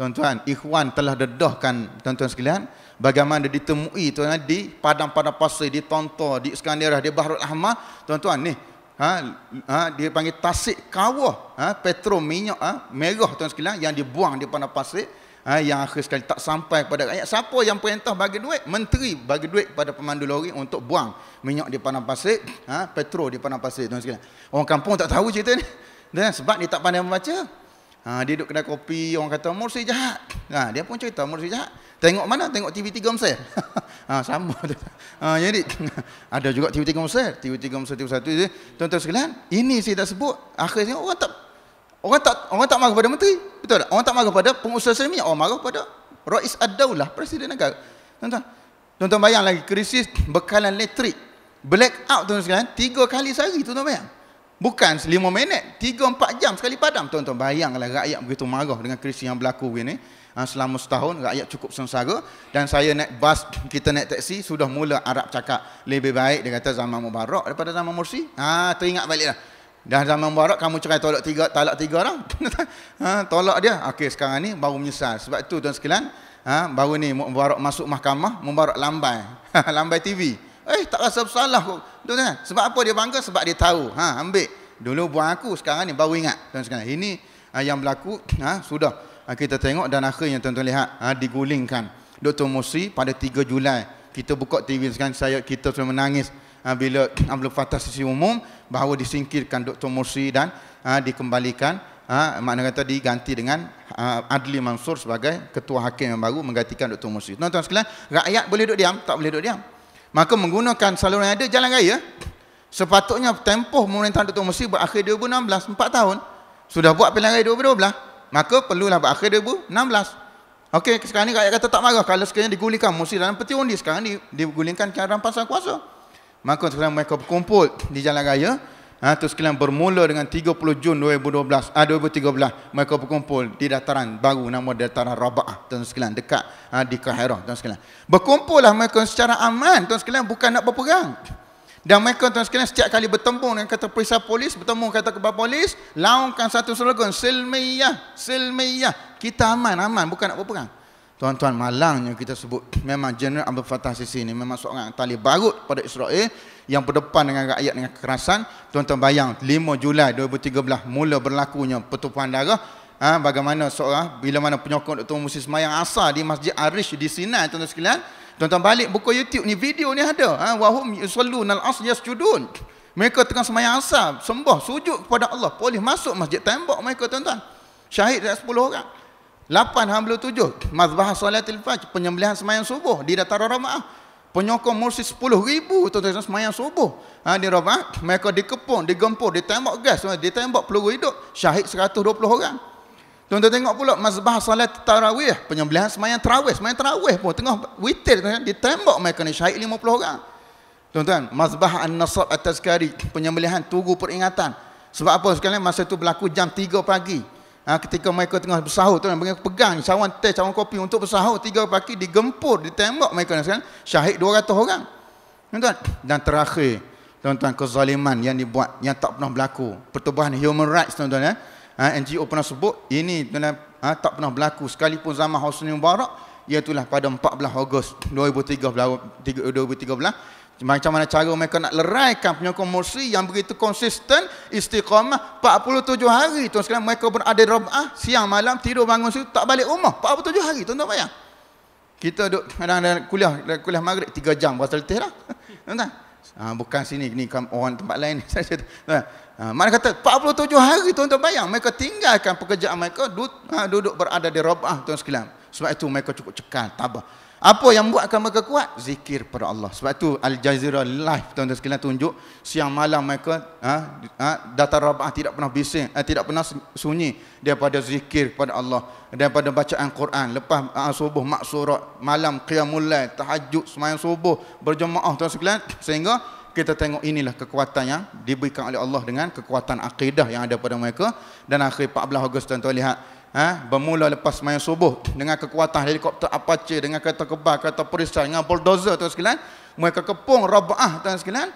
Tuan-tuan, ikhwan telah dedahkan tuan-tuan sekalian bagaimana ditemui tuan di padang-padang pasir di tontor di Iskandaria di Bahrul Ahmar tuan-tuan ni ha, ha, dia panggil tasik kawah ha, petrol minyak ha, merah tuan sekalian yang dibuang di padang pasir ha, yang akhir sekali tak sampai pada rakyat siapa yang perintah bagi duit menteri bagi duit pada pemandu lori untuk buang minyak di padang pasir ha, petrol di padang pasir tuan sekalian orang kampung tak tahu cerita ni dan sebab dia tak pandai membaca Ha, dia duduk kedai kopi, orang kata Mursi jahat. Ha, dia pun cerita Mursi jahat. Tengok mana? Tengok TV3 Mesir. ha, sama Ha, jadi, ada juga TV3 Mesir. TV3 Mesir, TV1. Tuan-tuan sekalian, ini saya dah sebut. Akhirnya orang tak orang tak orang tak marah kepada menteri. Betul tak? Orang tak marah kepada pengusaha sendiri. Orang marah kepada Rais Ad-Daulah, Presiden Negara. Tuan-tuan. Tuan-tuan bayang lagi krisis bekalan elektrik. Black out tuan-tuan sekalian. Tiga kali sehari tuan-tuan bayang. Bukan 5 minit, 3 4 jam sekali padam. Tuan-tuan bayangkanlah rakyat begitu marah dengan krisis yang berlaku ini ah, selama setahun rakyat cukup sengsara dan saya naik bas kita naik teksi sudah mula Arab cakap lebih baik dia kata zaman Mubarak daripada zaman Mursi. Ha teringat baliklah. Dah zaman Mubarak kamu cerai tolak tiga talak tiga orang. ha tolak dia. Okey sekarang ni baru menyesal. Sebab itu tuan sekalian, ha baru ni Mubarak masuk mahkamah, Mubarak lambai. lambai TV. Eh tak rasa bersalah kok. Betul kan? Sebab apa dia bangga? Sebab dia tahu. Ha ambil. Dulu buang aku sekarang ni baru ingat. Tuan sekarang ini ha, yang berlaku ha sudah ha, kita tengok dan akhirnya tuan-tuan lihat ha, digulingkan Dr. Musri pada 3 Julai kita buka TV sekarang saya kita semua menangis ha, bila Abdul Fatah sisi umum bahawa disingkirkan Dr. Musri dan ha, dikembalikan ha, makna kata diganti dengan ha, Adli Mansur sebagai ketua hakim yang baru menggantikan Dr. Musri. Tuan-tuan sekalian, rakyat boleh duduk diam, tak boleh duduk diam. Maka menggunakan saluran yang ada jalan raya. Sepatutnya tempoh pemerintahan Dr. Mesir berakhir 2016, 4 tahun. Sudah buat pilihan raya 2012. Maka perlulah berakhir 2016. Okey, sekarang ni rakyat kata tak marah kalau sekiranya digulingkan Mesir dalam peti undi. Sekarang ni digulingkan ke arah pasal kuasa. Maka sekarang mereka berkumpul di jalan raya. Ha, tu sekalian bermula dengan 30 Jun 2012, ah, 2013 mereka berkumpul di dataran baru nama dataran Rabaah tuan sekalian dekat ha, di Kahira tuan sekalian. Berkumpullah mereka secara aman tuan sekalian bukan nak berperang. Dan mereka tuan sekalian setiap kali bertemu dengan kata perisai polis, bertemu kata kepada polis, laungkan satu slogan silmiyah, silmiyah. Kita aman, aman bukan nak berperang. Tuan-tuan malangnya kita sebut memang General Abdul Fattah Sisi ni memang seorang tali barut pada Israel yang berdepan dengan rakyat dengan kekerasan tuan-tuan bayang 5 Julai 2013 mula berlakunya pertumpahan darah ha, bagaimana seorang bila mana penyokong Dr. Musi Semayang asal di Masjid Arish di Sinai tuan-tuan sekalian tuan-tuan balik buku YouTube ni video ni ada ha, wahum yusallun al asya sujudun mereka tengah semayang asal sembah sujud kepada Allah polis masuk masjid tembak mereka tuan-tuan syahid dah 10 orang 8 hamba 7 mazbah salatil fajr penyembelihan semayang subuh di dataran ramah Penyokong Mursi 10 ribu tuan-tuan semayang subuh. Ha, di Rabat, mereka dikepung, digempur, ditembak gas, ha, ditembak peluru hidup. Syahid 120 orang. Tuan-tuan tengok pula mazbah salat tarawih, penyembelihan semayang terawih, semayang terawih. pun tengah witir tuan ditembak mereka ni syahid 50 orang. Tuan-tuan, mazbah an-nasab atas tazkari penyembelihan tugu peringatan. Sebab apa sekali masa tu berlaku jam 3 pagi. Ha, ketika mereka tengah bersahur tu mereka pegang cawan teh cawan kopi untuk bersahur tiga pagi digempur ditembak mereka dan sekarang syahid 200 orang tuan dan terakhir tuan-tuan kezaliman yang dibuat yang tak pernah berlaku pertubuhan human rights tuan-tuan ya eh. ha, NGO pernah sebut ini tuan-tuan ha, tak pernah berlaku sekalipun zaman Hosni Mubarak iaitulah pada 14 Ogos 2013 2013 macam mana cara mereka nak leraikan penyokong Mursi yang begitu konsisten istiqamah 47 hari tuan sekalian mereka berada di Rabah siang malam tidur bangun situ tak balik rumah 47 hari tuan-tuan bayang. Kita duduk kadang-kadang kuliah kuliah maghrib 3 jam berasa letih lah. Tuan-tuan. Ha, bukan sini ni orang tempat lain ni saya cerita. Ha, ah, mana kata 47 hari tuan-tuan bayang mereka tinggalkan pekerjaan mereka duduk, ha, ah, duduk berada di Rabah tuan sekalian. Sebab itu mereka cukup cekal tabah. Apa yang buat mereka kuat? Zikir kepada Allah. Sebab tu Al Jazeera live tuan-tuan sekalian tunjuk siang malam mereka ha, ha, datar rabah tidak pernah bising, ha, tidak pernah sunyi daripada zikir kepada Allah, daripada bacaan Quran. Lepas ha, subuh maksurat, malam qiyamul lail, tahajud, sembahyang subuh, berjemaah tuan-tuan sekalian sehingga kita tengok inilah kekuatan yang diberikan oleh Allah dengan kekuatan akidah yang ada pada mereka dan akhir 14 Ogos tuan-tuan lihat ha, bermula lepas main subuh dengan kekuatan helikopter Apache dengan kereta kebal kereta perisai dengan bulldozer tuan sekalian mereka kepung Rabah tuan sekalian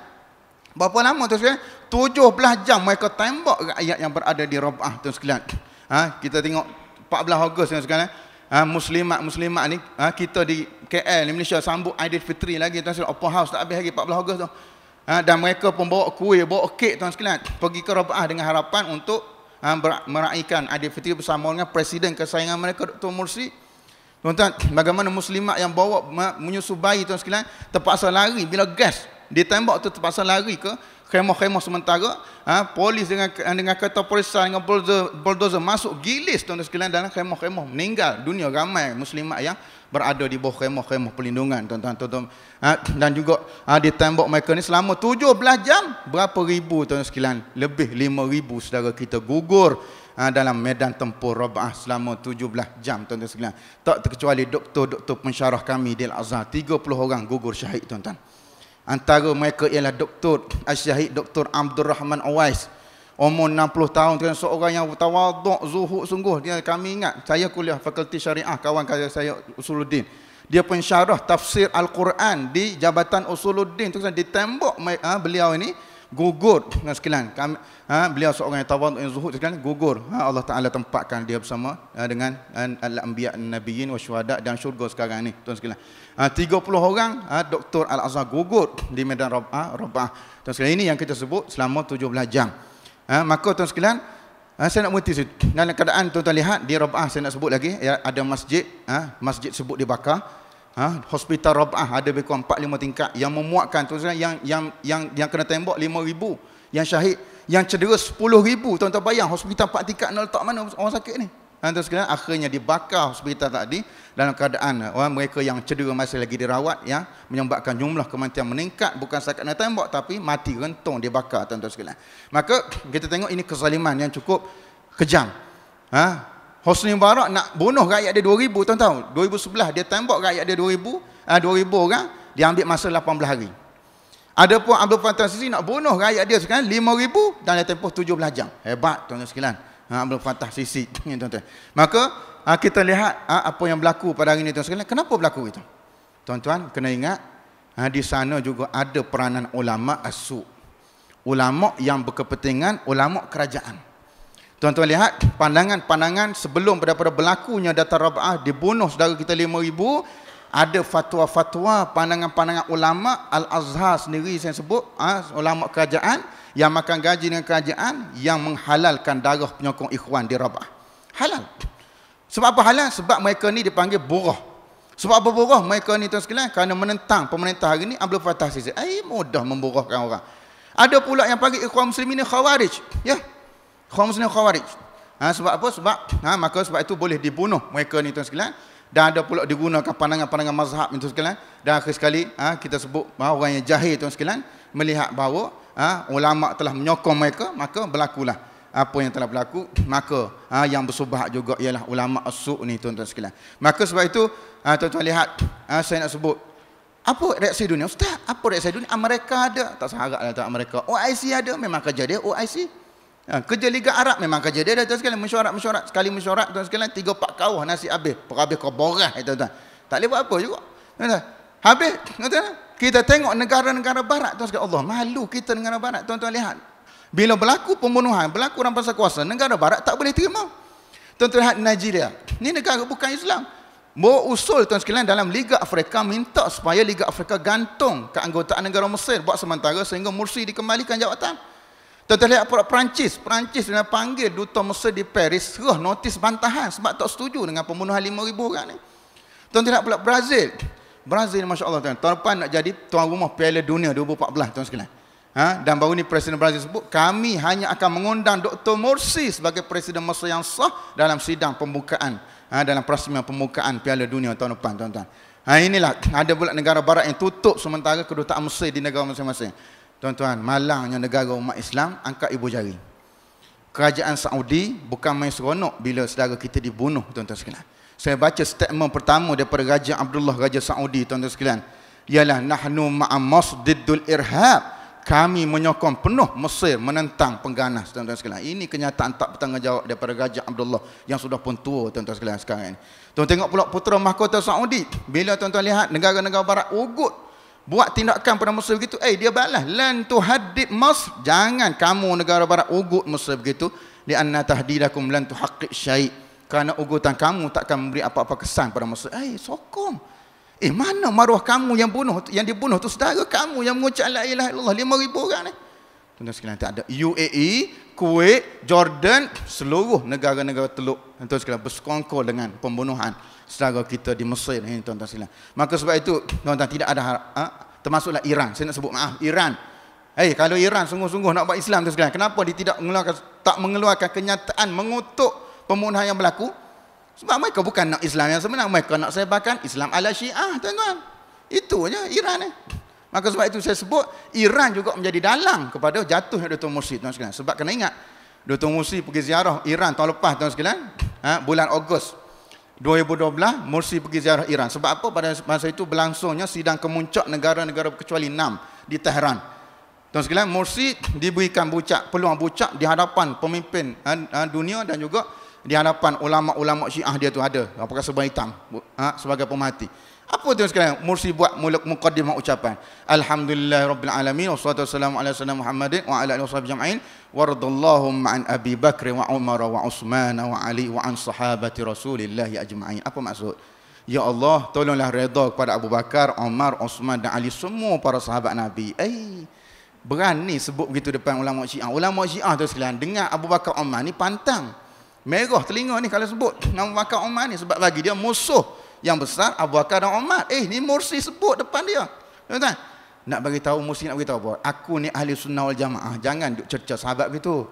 berapa lama tuan sekalian 17 jam mereka tembak ayat yang berada di Rabah tuan sekalian ha, kita tengok 14 Ogos tuan sekalian ha, muslimat muslimat ni ha, kita di KL di Malaysia sambut Fitri lagi tuan sekalian open house tak habis lagi 14 Ogos tu ha, dan mereka pun bawa kuih bawa kek tuan sekalian pergi ke Rabah dengan harapan untuk ha, ah, meraihkan adik fitri bersama dengan presiden kesayangan mereka Dr. Mursi tuan-tuan bagaimana muslimat yang bawa menyusu bayi tuan sekalian terpaksa lari bila gas ditembak tu terpaksa lari ke khemah-khemah sementara ha, polis dengan dengan kata polis dengan bulldozer, bulldozer masuk gilis tuan-tuan sekalian dalam khemah-khemah meninggal dunia ramai muslimat yang berada di bawah khemah-khemah perlindungan tuan-tuan tuan-tuan ha, dan juga ha, di tembok mereka ni selama 17 jam berapa ribu tuan-tuan sekalian lebih 5000 saudara kita gugur ha, dalam medan tempur Rabah selama 17 jam tuan-tuan sekalian tak terkecuali doktor-doktor pensyarah kami di Al-Azhar 30 orang gugur syahid tuan-tuan antara mereka ialah doktor asyahid doktor Abdul Rahman Awais umur 60 tahun dengan seorang yang tawaduk zuhud sungguh dia kami ingat saya kuliah fakulti syariah kawan kaya saya Usuluddin dia pun syarah tafsir Al-Quran di Jabatan Usuluddin tu kan, di tembok ha, beliau ini gugur dengan sekalian kami, ha, beliau seorang yang tawaduk yang zuhud sekalian gugur ha, Allah Ta'ala tempatkan dia bersama ha, dengan ha, Al-Anbiya Nabiyin wa Syuhada dan syurga sekarang ni tuan sekalian ha, 30 orang ha, Doktor Al-Azhar gugur di Medan Rabah ha, Rabah tuan sekalian ini yang kita sebut selama 17 jam Ha, maka tuan sekalian, ha, saya nak berhenti situ. Dalam keadaan tuan-tuan lihat, di Rab'ah saya nak sebut lagi, ya, ada masjid, ha, masjid sebut dibakar. Ha, hospital Rab'ah ada lebih kurang 4-5 tingkat yang memuakkan. tuan tuan yang, yang, yang, yang kena tembok 5 ribu, yang syahid, yang cedera 10 ribu. Tuan-tuan bayang, hospital 4 tingkat nak letak mana orang sakit ni? Dan terus kemudian akhirnya dibakar hospital tadi dalam keadaan eh, orang mereka yang cedera masih lagi dirawat ya menyebabkan jumlah kematian meningkat bukan sekadar tembak tapi mati rentung dibakar tuan-tuan sekalian. Maka kita tengok ini kesaliman yang cukup kejam. Ha? Hosni Mubarak nak bunuh rakyat dia 2000 tuan-tuan. 2011 dia tembak rakyat dia 2000 ah 2000 orang dia ambil masa 18 hari. Adapun Abdul Fattah Sisi nak bunuh rakyat dia sekarang 5000 dan dia tempoh 17 jam. Hebat tuan-tuan sekalian ha, belum patah sisi tuan-tuan. Maka ha, kita lihat ha, apa yang berlaku pada hari ini tuan sekalian. Kenapa berlaku itu? Tuan-tuan kena ingat ha, di sana juga ada peranan ulama asu. Ulama yang berkepentingan, ulama kerajaan. Tuan-tuan lihat pandangan-pandangan sebelum daripada berlakunya Datar Rab'ah dibunuh saudara kita 5,000 ada fatwa-fatwa pandangan-pandangan ulama Al-Azhar sendiri saya sebut ha, ulama kerajaan yang makan gaji dengan kerajaan yang menghalalkan darah penyokong ikhwan di Rabah. Halal. Sebab apa halal? Sebab mereka ni dipanggil buruh. Sebab apa buruh? Mereka ni tuan sekalian kerana menentang pemerintah hari ni Abdul Fattah Sisi. Eh mudah memburuhkan orang. Ada pula yang panggil ikhwan muslimin ni khawarij. Ya. Ikhwan muslimin khawarij. Ha, sebab apa? Sebab ha, maka sebab itu boleh dibunuh mereka ni tuan sekalian. Dan ada pula digunakan pandangan-pandangan mazhab tuan sekalian. Dan akhir sekali ha, kita sebut bahawa orang yang jahil tuan sekalian melihat bahawa ha, ulama telah menyokong mereka maka berlakulah apa yang telah berlaku maka ha, yang bersubah juga ialah ulama as-su' ni tuan-tuan sekalian maka sebab itu ha, tuan-tuan ha, lihat ha, saya nak sebut apa reaksi dunia ustaz apa reaksi dunia Amerika ada tak seharaplah tuan Amerika OIC ada memang kerja dia OIC ha, kerja Liga Arab memang kerja dia dah tuan sekalian mesyuarat-mesyuarat sekali mesyuarat tuan sekalian Tiga pak kawah nasi habis perabih kau borah tuan-tuan tak boleh buat apa juga tuan-tuan habis tuan-tuan kita tengok negara-negara barat tuan sekalian Allah malu kita negara barat tuan-tuan lihat. Bila berlaku pembunuhan, berlaku rampasan kuasa, negara barat tak boleh terima. Tuan-tuan lihat Nigeria. Ini negara bukan Islam. Mau usul tuan sekalian dalam Liga Afrika minta supaya Liga Afrika gantung keanggotaan negara Mesir buat sementara sehingga Mursi dikembalikan jawatan. Tuan-tuan lihat pula Perancis. Perancis dia panggil Duta Mesir di Paris serah notis bantahan sebab tak setuju dengan pembunuhan 5,000 orang ni. Tuan-tuan lihat pula Brazil. Brazil masya-Allah tuan. Tahun depan nak jadi tuan rumah Piala Dunia 2014 tuan sekalian. Ha? dan baru ni presiden Brazil sebut kami hanya akan mengundang Dr Morsi sebagai presiden Mesir yang sah dalam sidang pembukaan ha? dalam perasmian pembukaan Piala Dunia tahun depan tuan-tuan. Ha inilah ada pula negara barat yang tutup sementara kedutaan Mesir di negara masing-masing. Tuan-tuan, malangnya negara umat Islam angkat ibu jari. Kerajaan Saudi bukan main seronok bila saudara kita dibunuh tuan-tuan sekalian saya baca statement pertama daripada Raja Abdullah Raja Saudi tuan-tuan sekalian ialah nahnu ma'a masdidul irhab kami menyokong penuh Mesir menentang pengganas tuan-tuan sekalian ini kenyataan tak bertanggungjawab daripada Raja Abdullah yang sudah pun tua tuan-tuan sekalian sekarang ini tuan tengok pula putera mahkota Saudi bila tuan-tuan lihat negara-negara barat ugut buat tindakan pada Mesir begitu eh dia balas lan hadid mas jangan kamu negara barat ugut Mesir begitu li anna tahdidakum lan tuhaqqi syai' kerana ugutan kamu takkan memberi apa-apa kesan pada musuh. Eh, hey, sokong. Eh, mana maruah kamu yang bunuh, yang dibunuh tu saudara kamu yang mengucap la ilaha illallah 5000 orang ni. Tuan-tuan sekalian, ada UAE, Kuwait, Jordan, seluruh negara-negara teluk. Tuan-tuan sekalian, bersekongkol dengan pembunuhan saudara kita di Mesir ni, tuan-tuan sekalian. Maka sebab itu, tuan-tuan tidak ada harap. Ha? Termasuklah Iran. Saya nak sebut maaf, ah, Iran. Eh, hey, kalau Iran sungguh-sungguh nak buat Islam tuan sekalian, kenapa dia tidak mengeluarkan tak mengeluarkan kenyataan mengutuk pembunuhan yang berlaku sebab mereka bukan nak Islam yang sebenar mereka nak sebarkan Islam ala syiah tuan-tuan itu aja Iran ni maka sebab itu saya sebut Iran juga menjadi dalang kepada jatuhnya Dato' Mursi tuan sekalian sebab kena ingat Dato' Mursi pergi ziarah Iran tahun lepas tuan sekalian ha, bulan Ogos 2012 Mursi pergi ziarah Iran sebab apa pada masa itu berlangsungnya sidang kemuncak negara-negara kecuali 6 di Tehran tuan sekalian Mursi diberikan bucak peluang bucak di hadapan pemimpin ha, ha dunia dan juga di hadapan ulama-ulama Syiah dia tu ada pakai serban hitam ha? sebagai pemati. Apa tu sekarang? Mursi buat muluk mukaddimah ucapan. Alhamdulillah rabbil alamin wassalatu wassalamu ala sayyidina Muhammadin wa ala alihi washabbi jami'in waridallahu an Abi Bakr wa Umar wa Utsman wa Ali wa an sahabati Rasulillah ajma'in. Apa maksud? Ya Allah, tolonglah redha kepada Abu Bakar, Umar, Uthman dan Ali semua para sahabat Nabi. Eh, berani sebut begitu depan ulama Syiah. Ulama Syiah tu sekalian, dengar Abu Bakar Umar ni pantang. Merah telinga ni kalau sebut nama Bakar Umar ni sebab bagi dia musuh yang besar Abu Bakar dan Umar. Eh ni Mursi sebut depan dia. Tuan-tuan. Nak bagi tahu Mursi nak bagi tahu apa? Aku ni ahli sunnah wal jamaah. Jangan duk cerca sahabat gitu.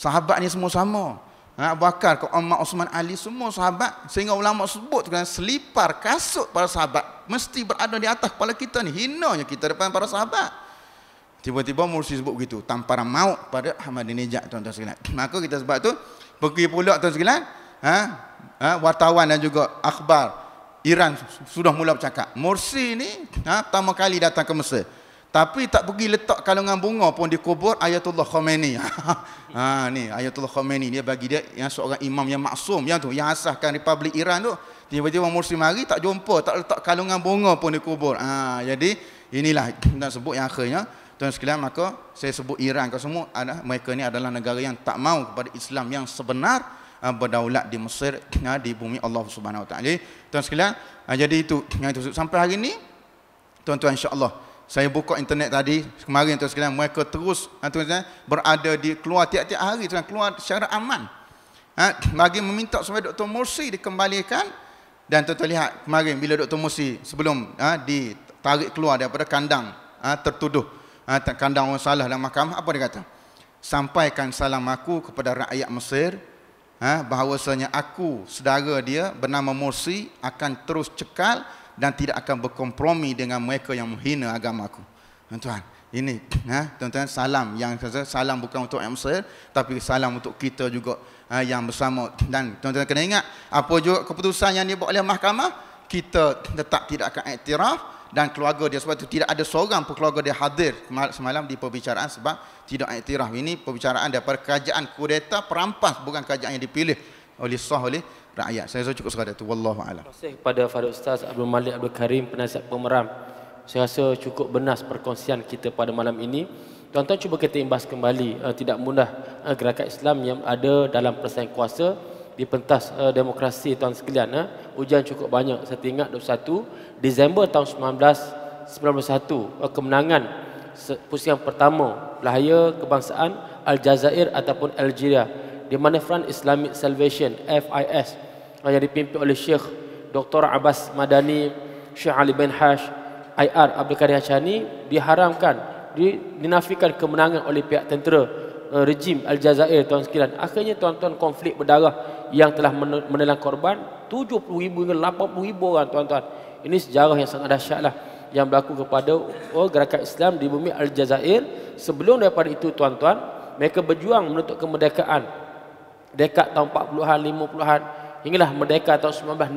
Sahabat ni semua sama. Ha, Abu Bakar ke Umar Osman Ali semua sahabat sehingga ulama sebut dengan selipar kasut para sahabat mesti berada di atas kepala kita ni hinanya kita depan para sahabat. Tiba-tiba Mursi sebut begitu tanpa ramau pada Ahmadinejad tuan-tuan sekalian. Maka kita sebab tu pergi pula tuan sekalian ha? ha? wartawan dan juga akhbar Iran sudah mula bercakap Morsi ni ha? pertama kali datang ke Mesir tapi tak pergi letak kalungan bunga pun di kubur Ayatullah Khomeini. ha, ni Ayatullah Khomeini dia bagi dia yang seorang imam yang maksum yang tu yang asahkan Republik Iran tu. Tiba-tiba Mursi mari tak jumpa, tak letak kalungan bunga pun di kubur. Ha, jadi inilah yang sebut yang akhirnya. Tuan sekalian maka saya sebut Iran kau semua ada mereka ni adalah negara yang tak mau kepada Islam yang sebenar ah, berdaulat di Mesir ah, di bumi Allah Subhanahu Wa Taala. Jadi tuan sekalian ah, jadi itu yang itu sampai hari ini tuan-tuan insya-Allah saya buka internet tadi kemarin tuan sekalian mereka terus tuan tuan berada di keluar tiap-tiap hari tuan keluar secara aman. Ha, bagi meminta supaya Dr. Morsi dikembalikan dan tuan-tuan lihat kemarin bila Dr. Morsi sebelum ha, ditarik keluar daripada kandang ha, tertuduh Ah, kandang orang salah dalam mahkamah apa dia kata sampaikan salam aku kepada rakyat Mesir ha, bahawasanya aku sedara dia bernama Mursi akan terus cekal dan tidak akan berkompromi dengan mereka yang menghina agama aku tuan-tuan ha, ini ha, tuan-tuan salam yang kata salam bukan untuk rakyat Mesir tapi salam untuk kita juga ha, yang bersama dan tuan-tuan kena ingat apa juga keputusan yang dibuat oleh mahkamah kita tetap tidak akan iktiraf dan keluarga dia sebab itu tidak ada seorang pun keluarga dia hadir semalam di perbicaraan sebab tidak iktiraf ini perbicaraan daripada kerajaan kudeta perampas bukan kerajaan yang dipilih oleh sah oleh rakyat saya rasa cukup sekadar itu Wallahu alam. terima kasih kepada Fadil Ustaz Abdul Malik Abdul Karim penasihat pemeram saya rasa cukup benas perkongsian kita pada malam ini tuan-tuan cuba kita imbas kembali eh, tidak mudah uh, gerakan Islam yang ada dalam persaingan kuasa di pentas uh, demokrasi tuan sekalian uh, eh. hujan cukup banyak saya ingat 21 Disember tahun 1991 eh, kemenangan pusingan pertama pelahaya kebangsaan Aljazair ataupun Algeria di mana Front Islamic Salvation FIS yang dipimpin oleh Syekh Dr. Abbas Madani Syekh Ali bin Hash IR Abdul Karim Hachani diharamkan dinafikan kemenangan oleh pihak tentera Eh, rejim Aljazair tuan sekalian akhirnya tuan-tuan konflik berdarah yang telah menelan korban 70,000 hingga 80,000 orang tuan-tuan ini sejarah yang sangat dahsyatlah yang berlaku kepada oh, gerakan Islam di bumi Aljazair sebelum daripada itu tuan-tuan mereka berjuang menuntut kemerdekaan dekat tahun 40-an 50-an hinggalah merdeka tahun 1962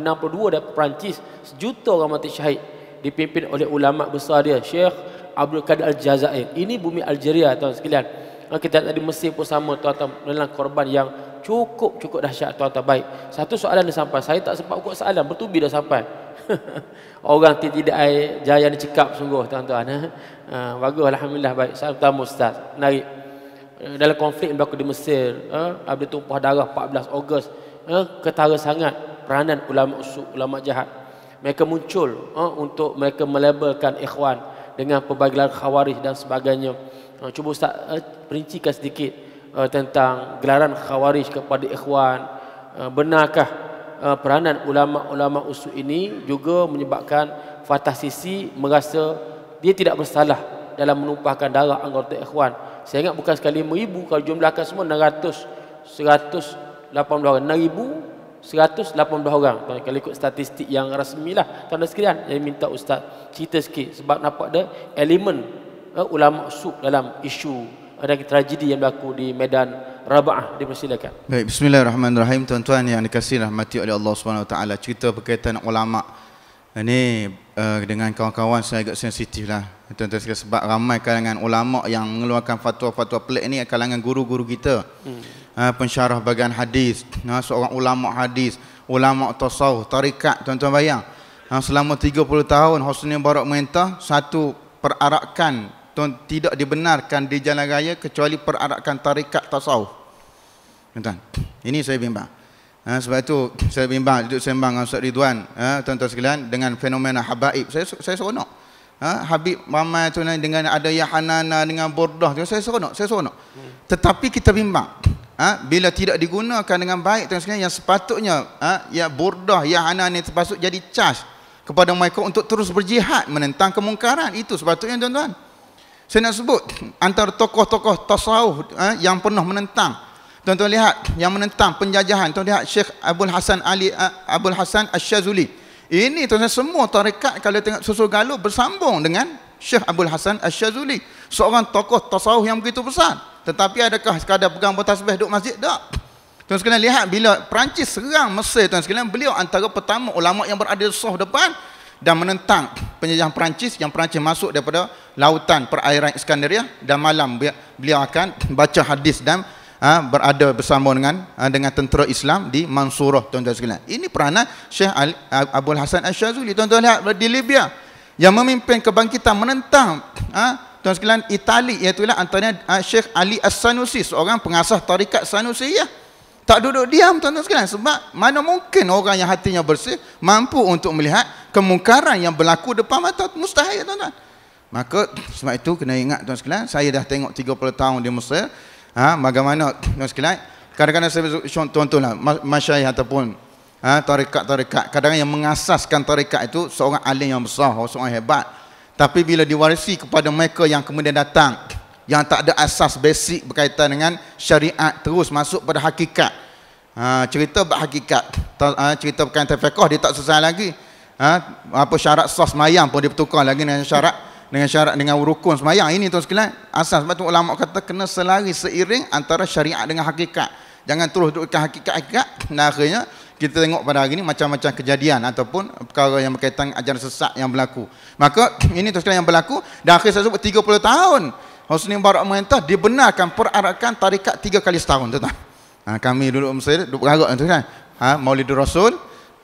daripada Perancis sejuta orang mati syahid dipimpin oleh ulama besar dia Syekh Abdul Kadir Al-Jazair ini bumi Algeria tuan sekalian kalau kita tadi mesti pun sama tuan-tuan dalam korban yang cukup-cukup dahsyat tuan-tuan baik. Satu soalan dah sampai. Saya tak sempat ukur soalan, bertubi dah sampai. Orang tidak tidak air jaya ni cekap sungguh tuan-tuan. Eh. Ha, bagus alhamdulillah baik. Soalan pertama ustaz. Menarik. Eh, dalam konflik yang berlaku di Mesir, eh, ha, ada tumpah darah 14 Ogos. Ha, ketara sangat peranan ulama usuk, ulama jahat. Mereka muncul ha, untuk mereka melabelkan ikhwan dengan pelbagai khawarij dan sebagainya. Uh, cuba Ustaz uh, perincikan sedikit uh, tentang gelaran khawarij kepada ikhwan. Uh, benarkah uh, peranan ulama-ulama usul ini juga menyebabkan Fatah Sisi merasa dia tidak bersalah dalam menumpahkan darah anggota ikhwan. Saya ingat bukan sekali 5,000 kalau jumlahkan semua 600, 180 orang. 6,000 118 orang kalau ikut statistik yang rasmi lah tanda sekalian saya minta ustaz cerita sikit sebab nampak ada elemen uh, ulama sub dalam isu ada uh, tragedi yang berlaku di medan Rabah Rabaah dipersilakan. Baik, bismillahirrahmanirrahim. Tuan-tuan yang dikasihi rahmati oleh Allah Subhanahu Wa Taala, cerita berkaitan ulama. Ini eh, uh, eh, dengan kawan-kawan saya agak sensitif lah. Tuan-tuan sebab ramai kalangan ulama yang mengeluarkan fatwa-fatwa pelik ni kalangan guru-guru kita. Hmm. Uh, pensyarah bagian hadis, uh, seorang ulama hadis, ulama tasawuf, tarikat, tuan-tuan bayang. Uh, selama 30 tahun Husni Barak Mentah satu perarakan tuan tidak dibenarkan di jalan raya kecuali perarakan tarikat tasawuf. Tuan. Ini saya bimbang. Ha, sebab itu saya bimbang duduk sembang dengan Ustaz Ridwan, ha, tuan-tuan sekalian dengan fenomena habaib. Saya saya seronok. Ha, Habib ramai tu dengan ada Yahanana dengan Bordah tu saya seronok, saya seronok. Tetapi kita bimbang. Ha, bila tidak digunakan dengan baik tuan sekalian yang sepatutnya ha, ya Bordah Yahanana sepatutnya jadi charge kepada mereka untuk terus berjihad menentang kemungkaran itu sepatutnya tuan-tuan. Saya nak sebut antara tokoh-tokoh tasawuf eh, yang pernah menentang. Tuan-tuan lihat yang menentang penjajahan. Tuan lihat Syekh Abdul Hasan Ali eh, Abdul Hasan Asy-Syazuli. Ini tuan-tuan semua tarekat kalau tengok susul galuh bersambung dengan Syekh Abdul Hasan Asy-Syazuli, seorang tokoh tasawuf yang begitu besar. Tetapi adakah sekadar pegang botol tasbih duduk masjid? Tak. Tuan sekalian lihat bila Perancis serang Mesir tuan sekalian beliau antara pertama ulama yang berada di depan dan menentang penjajahan Perancis yang Perancis masuk daripada lautan perairan Iskandaria dan malam beliau akan baca hadis dan ha, berada bersama dengan ha, dengan tentera Islam di Mansurah tuan-tuan sekalian. Ini peranan Syekh Abdul Hasan Asy-Syazuli tuan-tuan lihat di Libya yang memimpin kebangkitan menentang ha, tuan sekalian Itali iaitu lah antaranya ha, Syekh Ali As-Sanusi seorang pengasas tarikat Sanusi ya. Tak duduk diam tuan-tuan sekalian sebab mana mungkin orang yang hatinya bersih mampu untuk melihat kemungkaran yang berlaku depan mata mustahil tuan-tuan. Maka sebab itu kena ingat tuan sekalian, saya dah tengok 30 tahun di Mesir. Ha, bagaimana tuan sekalian? Kadang-kadang saya contoh-contohlah masyayikh ataupun ha, tarekat-tarekat. Kadang-kadang yang mengasaskan tarekat itu seorang alim yang besar, oh, seorang hebat. Tapi bila diwarisi kepada mereka yang kemudian datang yang tak ada asas basic berkaitan dengan syariat terus masuk pada hakikat. Ha, cerita berhakikat. Ha, cerita berkaitan fiqh dia tak selesai lagi ha, apa syarat sah semayang pun dia bertukar lagi dengan syarat dengan syarat dengan rukun semayang ini tuan sekalian asas sebab tu ulama kata kena selari seiring antara syariat dengan hakikat jangan terus dudukkan hakikat-hakikat dan akhirnya kita tengok pada hari ini macam-macam kejadian ataupun perkara yang berkaitan ajaran sesat yang berlaku maka ini tuan sekalian yang berlaku dan akhir saya sebut 30 tahun Husni Barak Muntah dibenarkan perarakan tarikat tiga kali setahun tuan ha, kami dulu Mesir duduk berharap tu kan ha, Maulid Rasul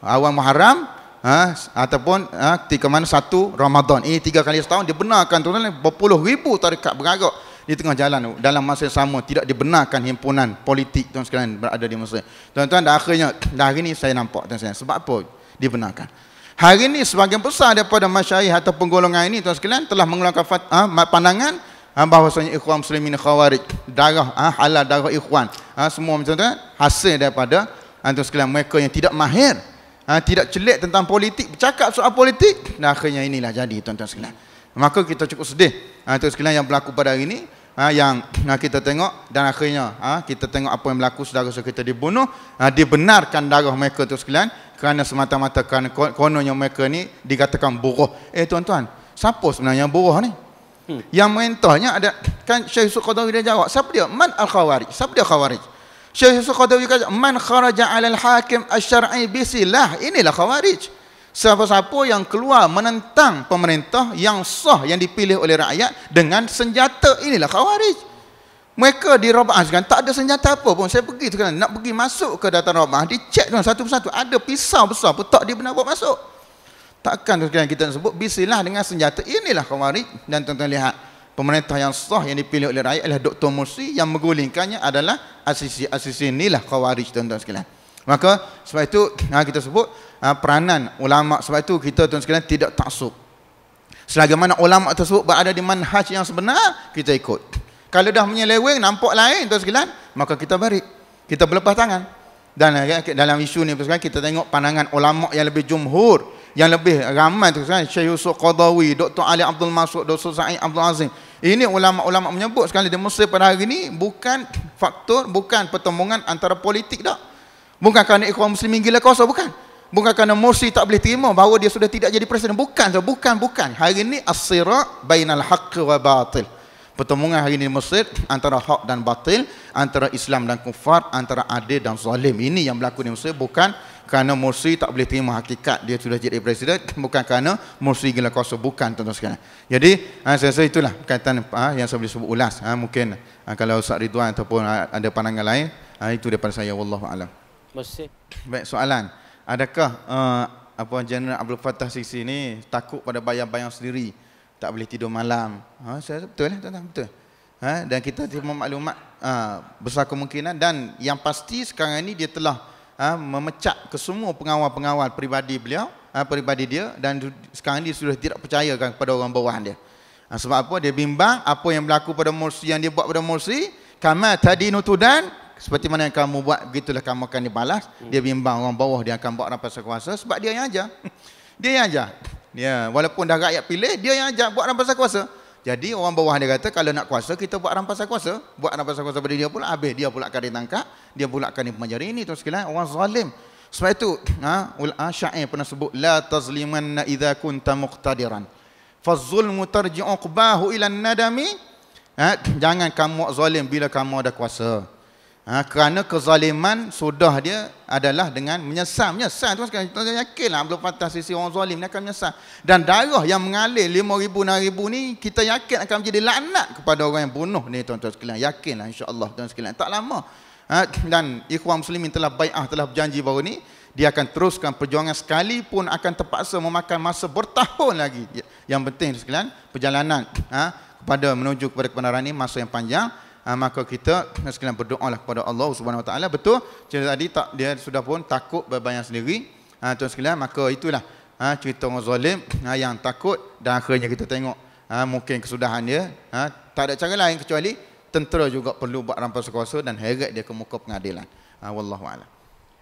awal Muharram ha, ataupun ha, ketika mana satu Ramadan ini tiga kali setahun dibenarkan tuan-tuan berpuluh ribu tarikat bergerak di tengah jalan dalam masa yang sama tidak dibenarkan himpunan politik tuan sekalian berada di masa tuan-tuan dan akhirnya dah hari ini saya nampak tuan tuan sebab apa dibenarkan hari ini sebagian besar daripada masyarakat atau penggolongan ini tuan sekalian telah mengeluarkan fat, ha, pandangan ha, bahawasanya ikhwan muslimin khawarij darah ha, halal darah ikhwan ha, semua macam tuan hasil daripada ha? antara sekalian mereka yang tidak mahir ha, tidak celik tentang politik, bercakap soal politik, dan akhirnya inilah jadi tuan-tuan sekalian. Maka kita cukup sedih ha, ah, tuan sekalian yang berlaku pada hari ini, ha, yang ha, kita tengok dan akhirnya ha, kita tengok apa yang berlaku saudara-saudara kita dibunuh, ha, dibenarkan darah mereka tuan tuan sekalian kerana semata-mata kerana kononnya mereka ni dikatakan buruh. Eh tuan-tuan, siapa sebenarnya buruh ni? Hmm. Yang mentahnya ada kan Syekh Yusuf Qadawi dia jawab, siapa dia? Man al-Khawarij? Siapa dia Khawarij? Syekh Yusuf Qadawi kata man kharaja alal hakim asy-syar'i bisilah inilah khawarij. Siapa-siapa yang keluar menentang pemerintah yang sah yang dipilih oleh rakyat dengan senjata inilah khawarij. Mereka di Rabah kan tak ada senjata apa pun. Saya pergi tu kan nak pergi masuk ke datang Rabah dicek tu kan, satu persatu ada pisau besar pun tak dia benar buat masuk. Takkan tu kan kita sebut bisilah dengan senjata inilah khawarij dan tuan-tuan lihat pemerintah yang sah yang dipilih oleh rakyat adalah Dr. Mursi yang menggulingkannya adalah asisi-asisi inilah khawarij tuan-tuan sekalian. Maka sebab itu ha, kita sebut ha, peranan ulama sebab itu kita tuan sekalian tidak taksub. Selagi mana ulama tersebut berada di manhaj yang sebenar, kita ikut. Kalau dah menyeleweng nampak lain tuan sekalian, maka kita balik. Kita berlepas tangan. Dan eh, dalam isu ni tuan sekalian kita tengok pandangan ulama yang lebih jumhur yang lebih ramai tu kan Syekh Yusuf Qadawi, Dr. Ali Abdul Masud, Dr. Sa'id Abdul Azim. Ini ulama-ulama menyebut sekali di Mesir pada hari ini bukan faktor, bukan pertemuan antara politik tak. Bukan kerana ekonomi muslimin gila kuasa, bukan. Bukan kerana Mursi tak boleh terima bahawa dia sudah tidak jadi presiden. Bukan, bukan, bukan. Hari ini as-sirat bainal haqq wa batil. Pertemuan hari ini di Mesir antara hak dan batil, antara Islam dan kufar, antara adil dan zalim. Ini yang berlaku di Mesir bukan kerana Mursi tak boleh terima hakikat dia sudah jadi presiden bukan kerana Mursi gila kuasa bukan tuan-tuan sekalian. Jadi ha, saya rasa itulah kaitan ha, yang saya boleh sebut ulas ha, mungkin kalau Ustaz Ridwan ataupun ada pandangan lain itu daripada saya wallahu alam. Masih. Baik soalan. Adakah apa General Abdul Fattah Sisi ni takut pada bayang-bayang sendiri tak boleh tidur malam. Ha, saya rasa betul lah tuan-tuan betul. Ha, dan kita terima maklumat ha, besar kemungkinan dan yang pasti sekarang ini dia telah Ha, memecat ke semua pengawal-pengawal peribadi beliau, ha, peribadi dia dan sekarang dia sudah tidak percayakan kepada orang bawahan dia. Ha, sebab apa? Dia bimbang apa yang berlaku pada mursi yang dia buat pada mursi, kama tadi nutudan, seperti mana yang kamu buat begitulah kamu akan dibalas. Dia bimbang orang bawah dia akan buat rampas kuasa sebab dia yang ajar. Dia yang ajar. Ya, walaupun dah rakyat pilih, dia yang ajar buat rampas kuasa. Jadi orang bawah dia kata kalau nak kuasa kita buat rampasan kuasa, buat rampasan kuasa pada dia pula habis dia pula akan ditangkap dia bulatkan ibu majari ini terus sekalian orang zalim sebab itu ha, ha syair pernah sebut la tazlimanna idza kunta muqtadiran fazzulmu tarji'u qabahu ila nadami ha jangan kamu zalim bila kamu ada kuasa ha kerana kezaliman sudah dia adalah dengan menyesal menyesal tu sekarang kita yakinlah Abdul Fattah sisi orang zalim ni akan menyesal dan darah yang mengalir 5000 naribu ni kita yakin akan menjadi laknat kepada orang yang bunuh ni tuan-tuan sekalian yakinlah insya-Allah tuan-tuan sekalian tak lama Ha, dan ikhwan muslimin telah bai'ah telah berjanji bahawa ini dia akan teruskan perjuangan sekalipun akan terpaksa memakan masa bertahun lagi ya, yang penting sekalian perjalanan ha, kepada menuju kepada kebenaran ini masa yang panjang ha, maka kita sekalian berdoalah kepada Allah Subhanahu Wa Taala betul cerita tadi tak dia sudah pun takut berbayang sendiri tuan sekalian maka itulah cerita orang zalim yang takut dan akhirnya kita tengok mungkin kesudahan dia tak ada cara lain kecuali tentera juga perlu buat rampas kuasa dan heret dia ke muka pengadilan. Ha, Wallahu a'lam.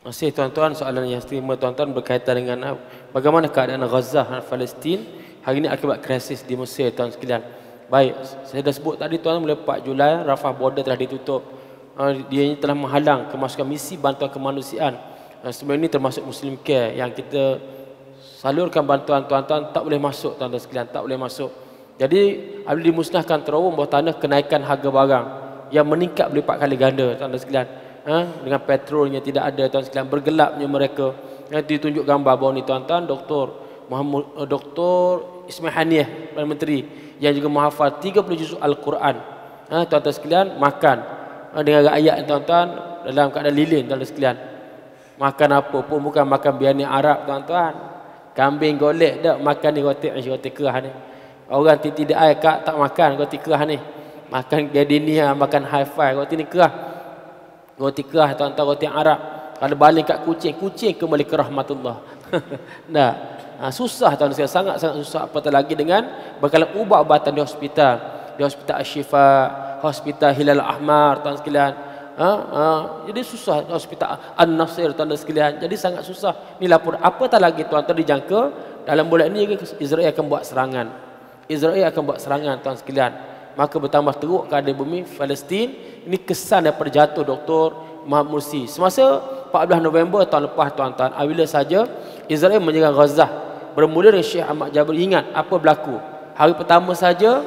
Masih tuan-tuan soalan yang terima tuan-tuan berkaitan dengan ah, bagaimana keadaan Gaza dan Palestin hari ini akibat krisis di Mesir tuan sekalian. Baik, saya dah sebut tadi tuan mulai 4 Julai Rafah border telah ditutup. Ah, dia ini telah menghalang kemasukan misi bantuan kemanusiaan. Ah, semua ini termasuk Muslim Care yang kita salurkan bantuan tuan-tuan tak boleh masuk tuan-tuan sekalian, tak boleh masuk. Jadi apabila dimusnahkan terowong bawah tanah kenaikan harga barang yang meningkat berlipat kali ganda tuan-tuan sekalian. Ha? dengan petrolnya tidak ada tuan-tuan sekalian bergelapnya mereka. Nanti tunjuk gambar bawah ni tuan-tuan doktor Muhammad uh, doktor Ismail Haniyah Perdana Menteri yang juga menghafal 30 juz Al-Quran. Ha? tuan-tuan sekalian makan ha? dengan rakyat tuan-tuan dalam keadaan lilin tuan-tuan sekalian. Makan apa pun bukan makan biryani Arab tuan-tuan. Kambing golek dak makan ni roti eh, roti kerah ni. Orang tidak air kak tak makan roti kerah ni. Makan gardenia, ah, makan hi-fi roti ni kerah. Roti kerah tuan-tuan roti Arab. Kalau balik kat kucing, kucing kembali ke rahmatullah. nah, ha, susah tuan saya sangat-sangat susah apatah lagi dengan bekalan ubat-ubatan di hospital. Di hospital Ashifa, hospital Hilal Ahmar tuan sekalian. Ha, ha, jadi susah hospital An-Nasir tuan tuan sekalian. Jadi sangat susah. Ni lapor apatah lagi tuan-tuan dijangka dalam bulan ini Israel akan buat serangan. Israel akan buat serangan tuan sekalian maka bertambah teruk keadaan bumi Palestin ini kesan daripada jatuh doktor Mahmud Mursi semasa 14 November tahun lepas tuan-tuan apabila saja Israel menyerang Gaza bermula dengan Syekh Ahmad Jabir ingat apa berlaku hari pertama saja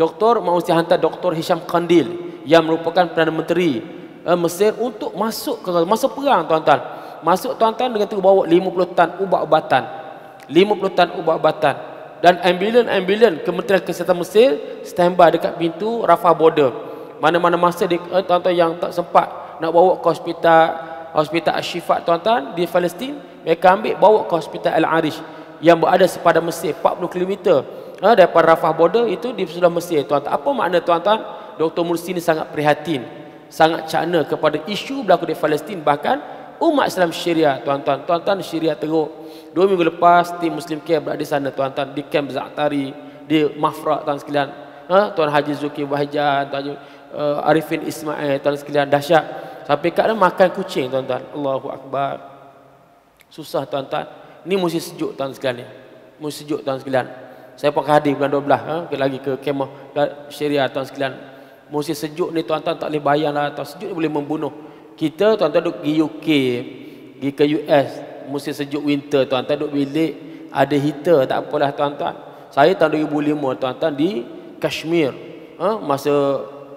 doktor Mahmud Mursi hantar doktor Hisham Kandil yang merupakan Perdana Menteri eh, Mesir untuk masuk ke Gaza masa perang tuan-tuan masuk tuan-tuan dengan terbawa 50 tan ubat-ubatan 50 tan ubat-ubatan dan ambulans-ambulans Kementerian Kesihatan Mesir standby dekat pintu Rafah border. Mana-mana masa eh, tuan-tuan yang tak sempat nak bawa ke hospital Hospital Ashifa tuan-tuan di Palestin, mereka ambil bawa ke Hospital Al Arish yang berada sepadan Mesir 40 km ha, daripada Rafah border itu di sebelah Mesir tuan-tuan. Apa makna tuan-tuan? Doktor Mursi ini sangat prihatin, sangat cakna kepada isu berlaku di Palestin bahkan umat Islam Syria tuan-tuan. Tuan-tuan Syria teruk. Dua minggu lepas tim Muslim Camp berada di sana tuan-tuan di Camp Zaatari di Mafra tuan sekalian. Ha? Tuan Haji Zuki Wahijan, Tuan uh, Arifin Ismail tuan sekalian dahsyat. Sampai kat dia makan kucing tuan-tuan. Allahu Akbar. Susah tuan-tuan. Ini mesti sejuk tuan sekalian ni. Mesti sejuk tuan sekalian. Saya pun hadir bulan 12 ha? lagi ke kemah syariah tuan sekalian. Mesti sejuk ni tuan-tuan tak boleh bayang lah. Tuan sejuk ni boleh membunuh. Kita tuan-tuan duduk pergi UK, pergi ke US, musim sejuk winter tuan-tuan duduk bilik ada heater tak apalah tuan-tuan saya tahun 2005 tuan-tuan di Kashmir ha? masa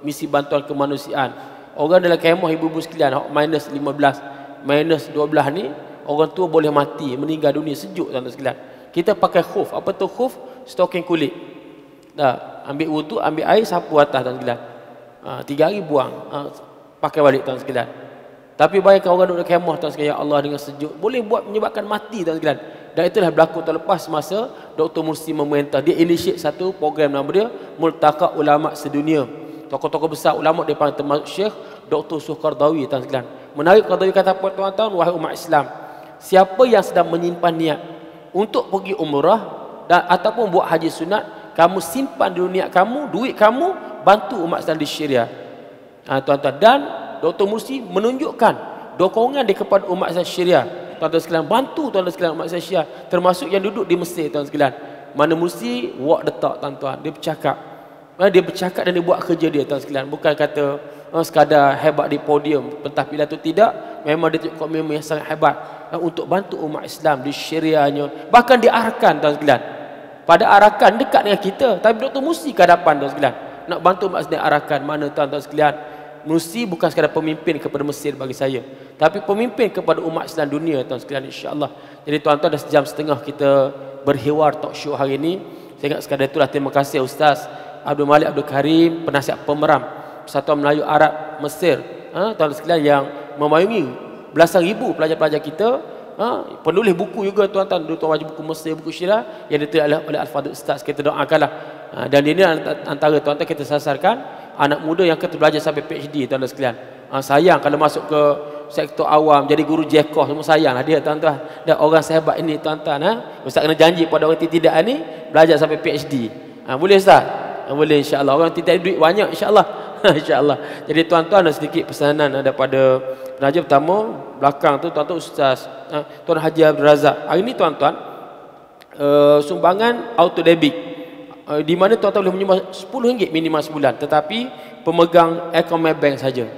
misi bantuan kemanusiaan orang dalam kemah ibu-ibu sekalian minus 15 minus 12 ni orang tua boleh mati meninggal dunia sejuk tuan-tuan sekalian kita pakai khuf apa tu khuf stocking kulit dah ambil wudu ambil air sapu atas tuan-tuan sekalian ha, tiga hari buang ha, pakai balik tuan-tuan sekalian tapi bayangkan orang duduk kemah tuan sekalian, ya Allah dengan sejuk, boleh buat menyebabkan mati tuan sekalian. Dan itulah berlaku terlepas masa Dr. Mursi memerintah. Dia initiate satu program nama dia, Multaka Ulama Sedunia. Tokoh-tokoh besar ulama dia panggil termasuk Syekh Dr. Sukardawi tuan sekalian. Menarik Qardawi kata apa tuan-tuan, wahai umat Islam. Siapa yang sedang menyimpan niat untuk pergi umrah dan ataupun buat haji sunat, kamu simpan dulu niat kamu, duit kamu, bantu umat Islam di Syria. Ha, tuan-tuan, dan Dr. Mursi menunjukkan dokongan dia kepada umat Islam Syria. Tuan-tuan sekalian, bantu tuan-tuan sekalian umat Islam Syria. Termasuk yang duduk di Mesir, tuan-tuan sekalian. Mana Mursi, walk the talk, tuan-tuan. Dia bercakap. Eh, dia bercakap dan dia buat kerja dia, tuan-tuan sekalian. Bukan kata oh, sekadar hebat di podium. Pentas pilihan itu tidak. Memang dia tunjuk komitmen yang sangat hebat. Eh, untuk bantu umat Islam di Syrianya, Bahkan di arkan, tuan-tuan sekalian. Pada arahkan dekat dengan kita. Tapi Dr. Musi ke hadapan, tuan-tuan sekalian. Nak bantu umat Islam arakan. Mana tuan-tuan sekalian. Nusi bukan sekadar pemimpin kepada Mesir bagi saya tapi pemimpin kepada umat Islam dunia tuan sekalian insyaallah jadi tuan-tuan dah sejam setengah kita berhiwar talk show hari ini saya ingat sekadar itulah terima kasih ustaz Abdul Malik Abdul Karim penasihat pemeram Persatuan Melayu Arab Mesir ha, tuan sekalian yang memayungi belasan ribu pelajar-pelajar kita ha, penulis buku juga tuan-tuan tuan-tuan buku Mesir buku Syirah yang diterima oleh Al-Fadud Ustaz kita doakanlah Ha, dan ini antara tuan-tuan kita sasarkan anak muda yang kata belajar sampai PhD tuan-tuan sekalian ha, sayang kalau masuk ke sektor awam jadi guru jekoh semua sayang. sayanglah dia tuan-tuan dan orang sehebat ini tuan-tuan ha? ustaz kena janji pada orang tidak ini belajar sampai PhD ha, boleh ustaz ha, boleh insyaallah orang tidak duit banyak insyaallah ha, insyaallah jadi tuan-tuan ada sedikit pesanan daripada penaja pertama belakang tu tuan-tuan ustaz ha, tuan Haji Abdul Razak hari ini tuan-tuan uh, sumbangan auto debit Eh, di mana tuan-tuan boleh menyumbang RM10 minima sebulan tetapi pemegang account bank saja.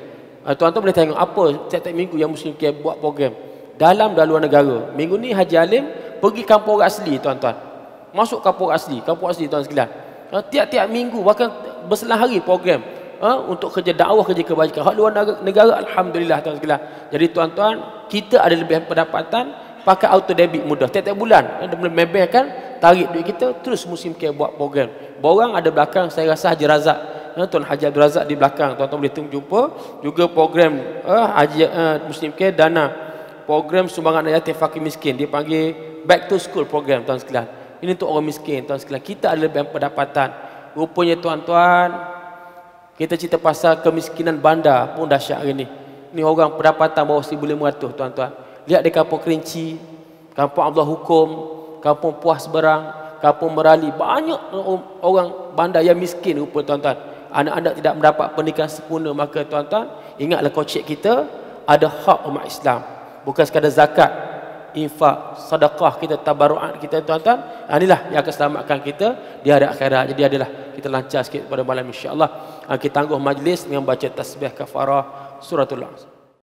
Eh, tuan-tuan boleh tengok apa setiap minggu yang Muslim Care buat program dalam dan luar negara. Minggu ni Haji Alim pergi kampung asli tuan-tuan. Masuk kampung asli, kampung asli tuan sekalian. Eh, tiap-tiap minggu bahkan berselang hari program untuk kerja dakwah, kerja kebajikan. Hak luar negara, Alhamdulillah tuan sekalian. Jadi tuan-tuan, kita ada lebih pendapatan pakai auto debit mudah tiap-tiap bulan ada boleh mebel kan tarik duit kita terus musim ke buat program borang ada belakang saya rasa Haji Razak ya, Tuan Haji Abdul Razak di belakang tuan-tuan boleh tunggu jumpa juga program uh, Haji uh, Muslim Care Dana program sumbangan anak yatim fakir miskin dia panggil back to school program tuan sekalian ini untuk orang miskin tuan sekalian kita ada lebih pendapatan rupanya tuan-tuan kita cerita pasal kemiskinan bandar pun dahsyat hari ini, ni orang pendapatan bawah 1500 tuan-tuan Lihat di kampung Kerinci, kampung Abdullah Hukum, kampung Puas Berang, kampung Merali. Banyak orang bandar yang miskin rupa tuan-tuan. Anak-anak tidak mendapat pernikahan sempurna. Maka tuan-tuan, ingatlah kocik kita ada hak umat Islam. Bukan sekadar zakat, infak, sadaqah kita, tabaruan kita tuan-tuan. Ha, inilah yang akan selamatkan kita di hari akhirat. Jadi adalah kita lancar sikit pada malam insya-Allah. Ha, kita tangguh majlis dengan baca tasbih kafarah suratul Al-Azim.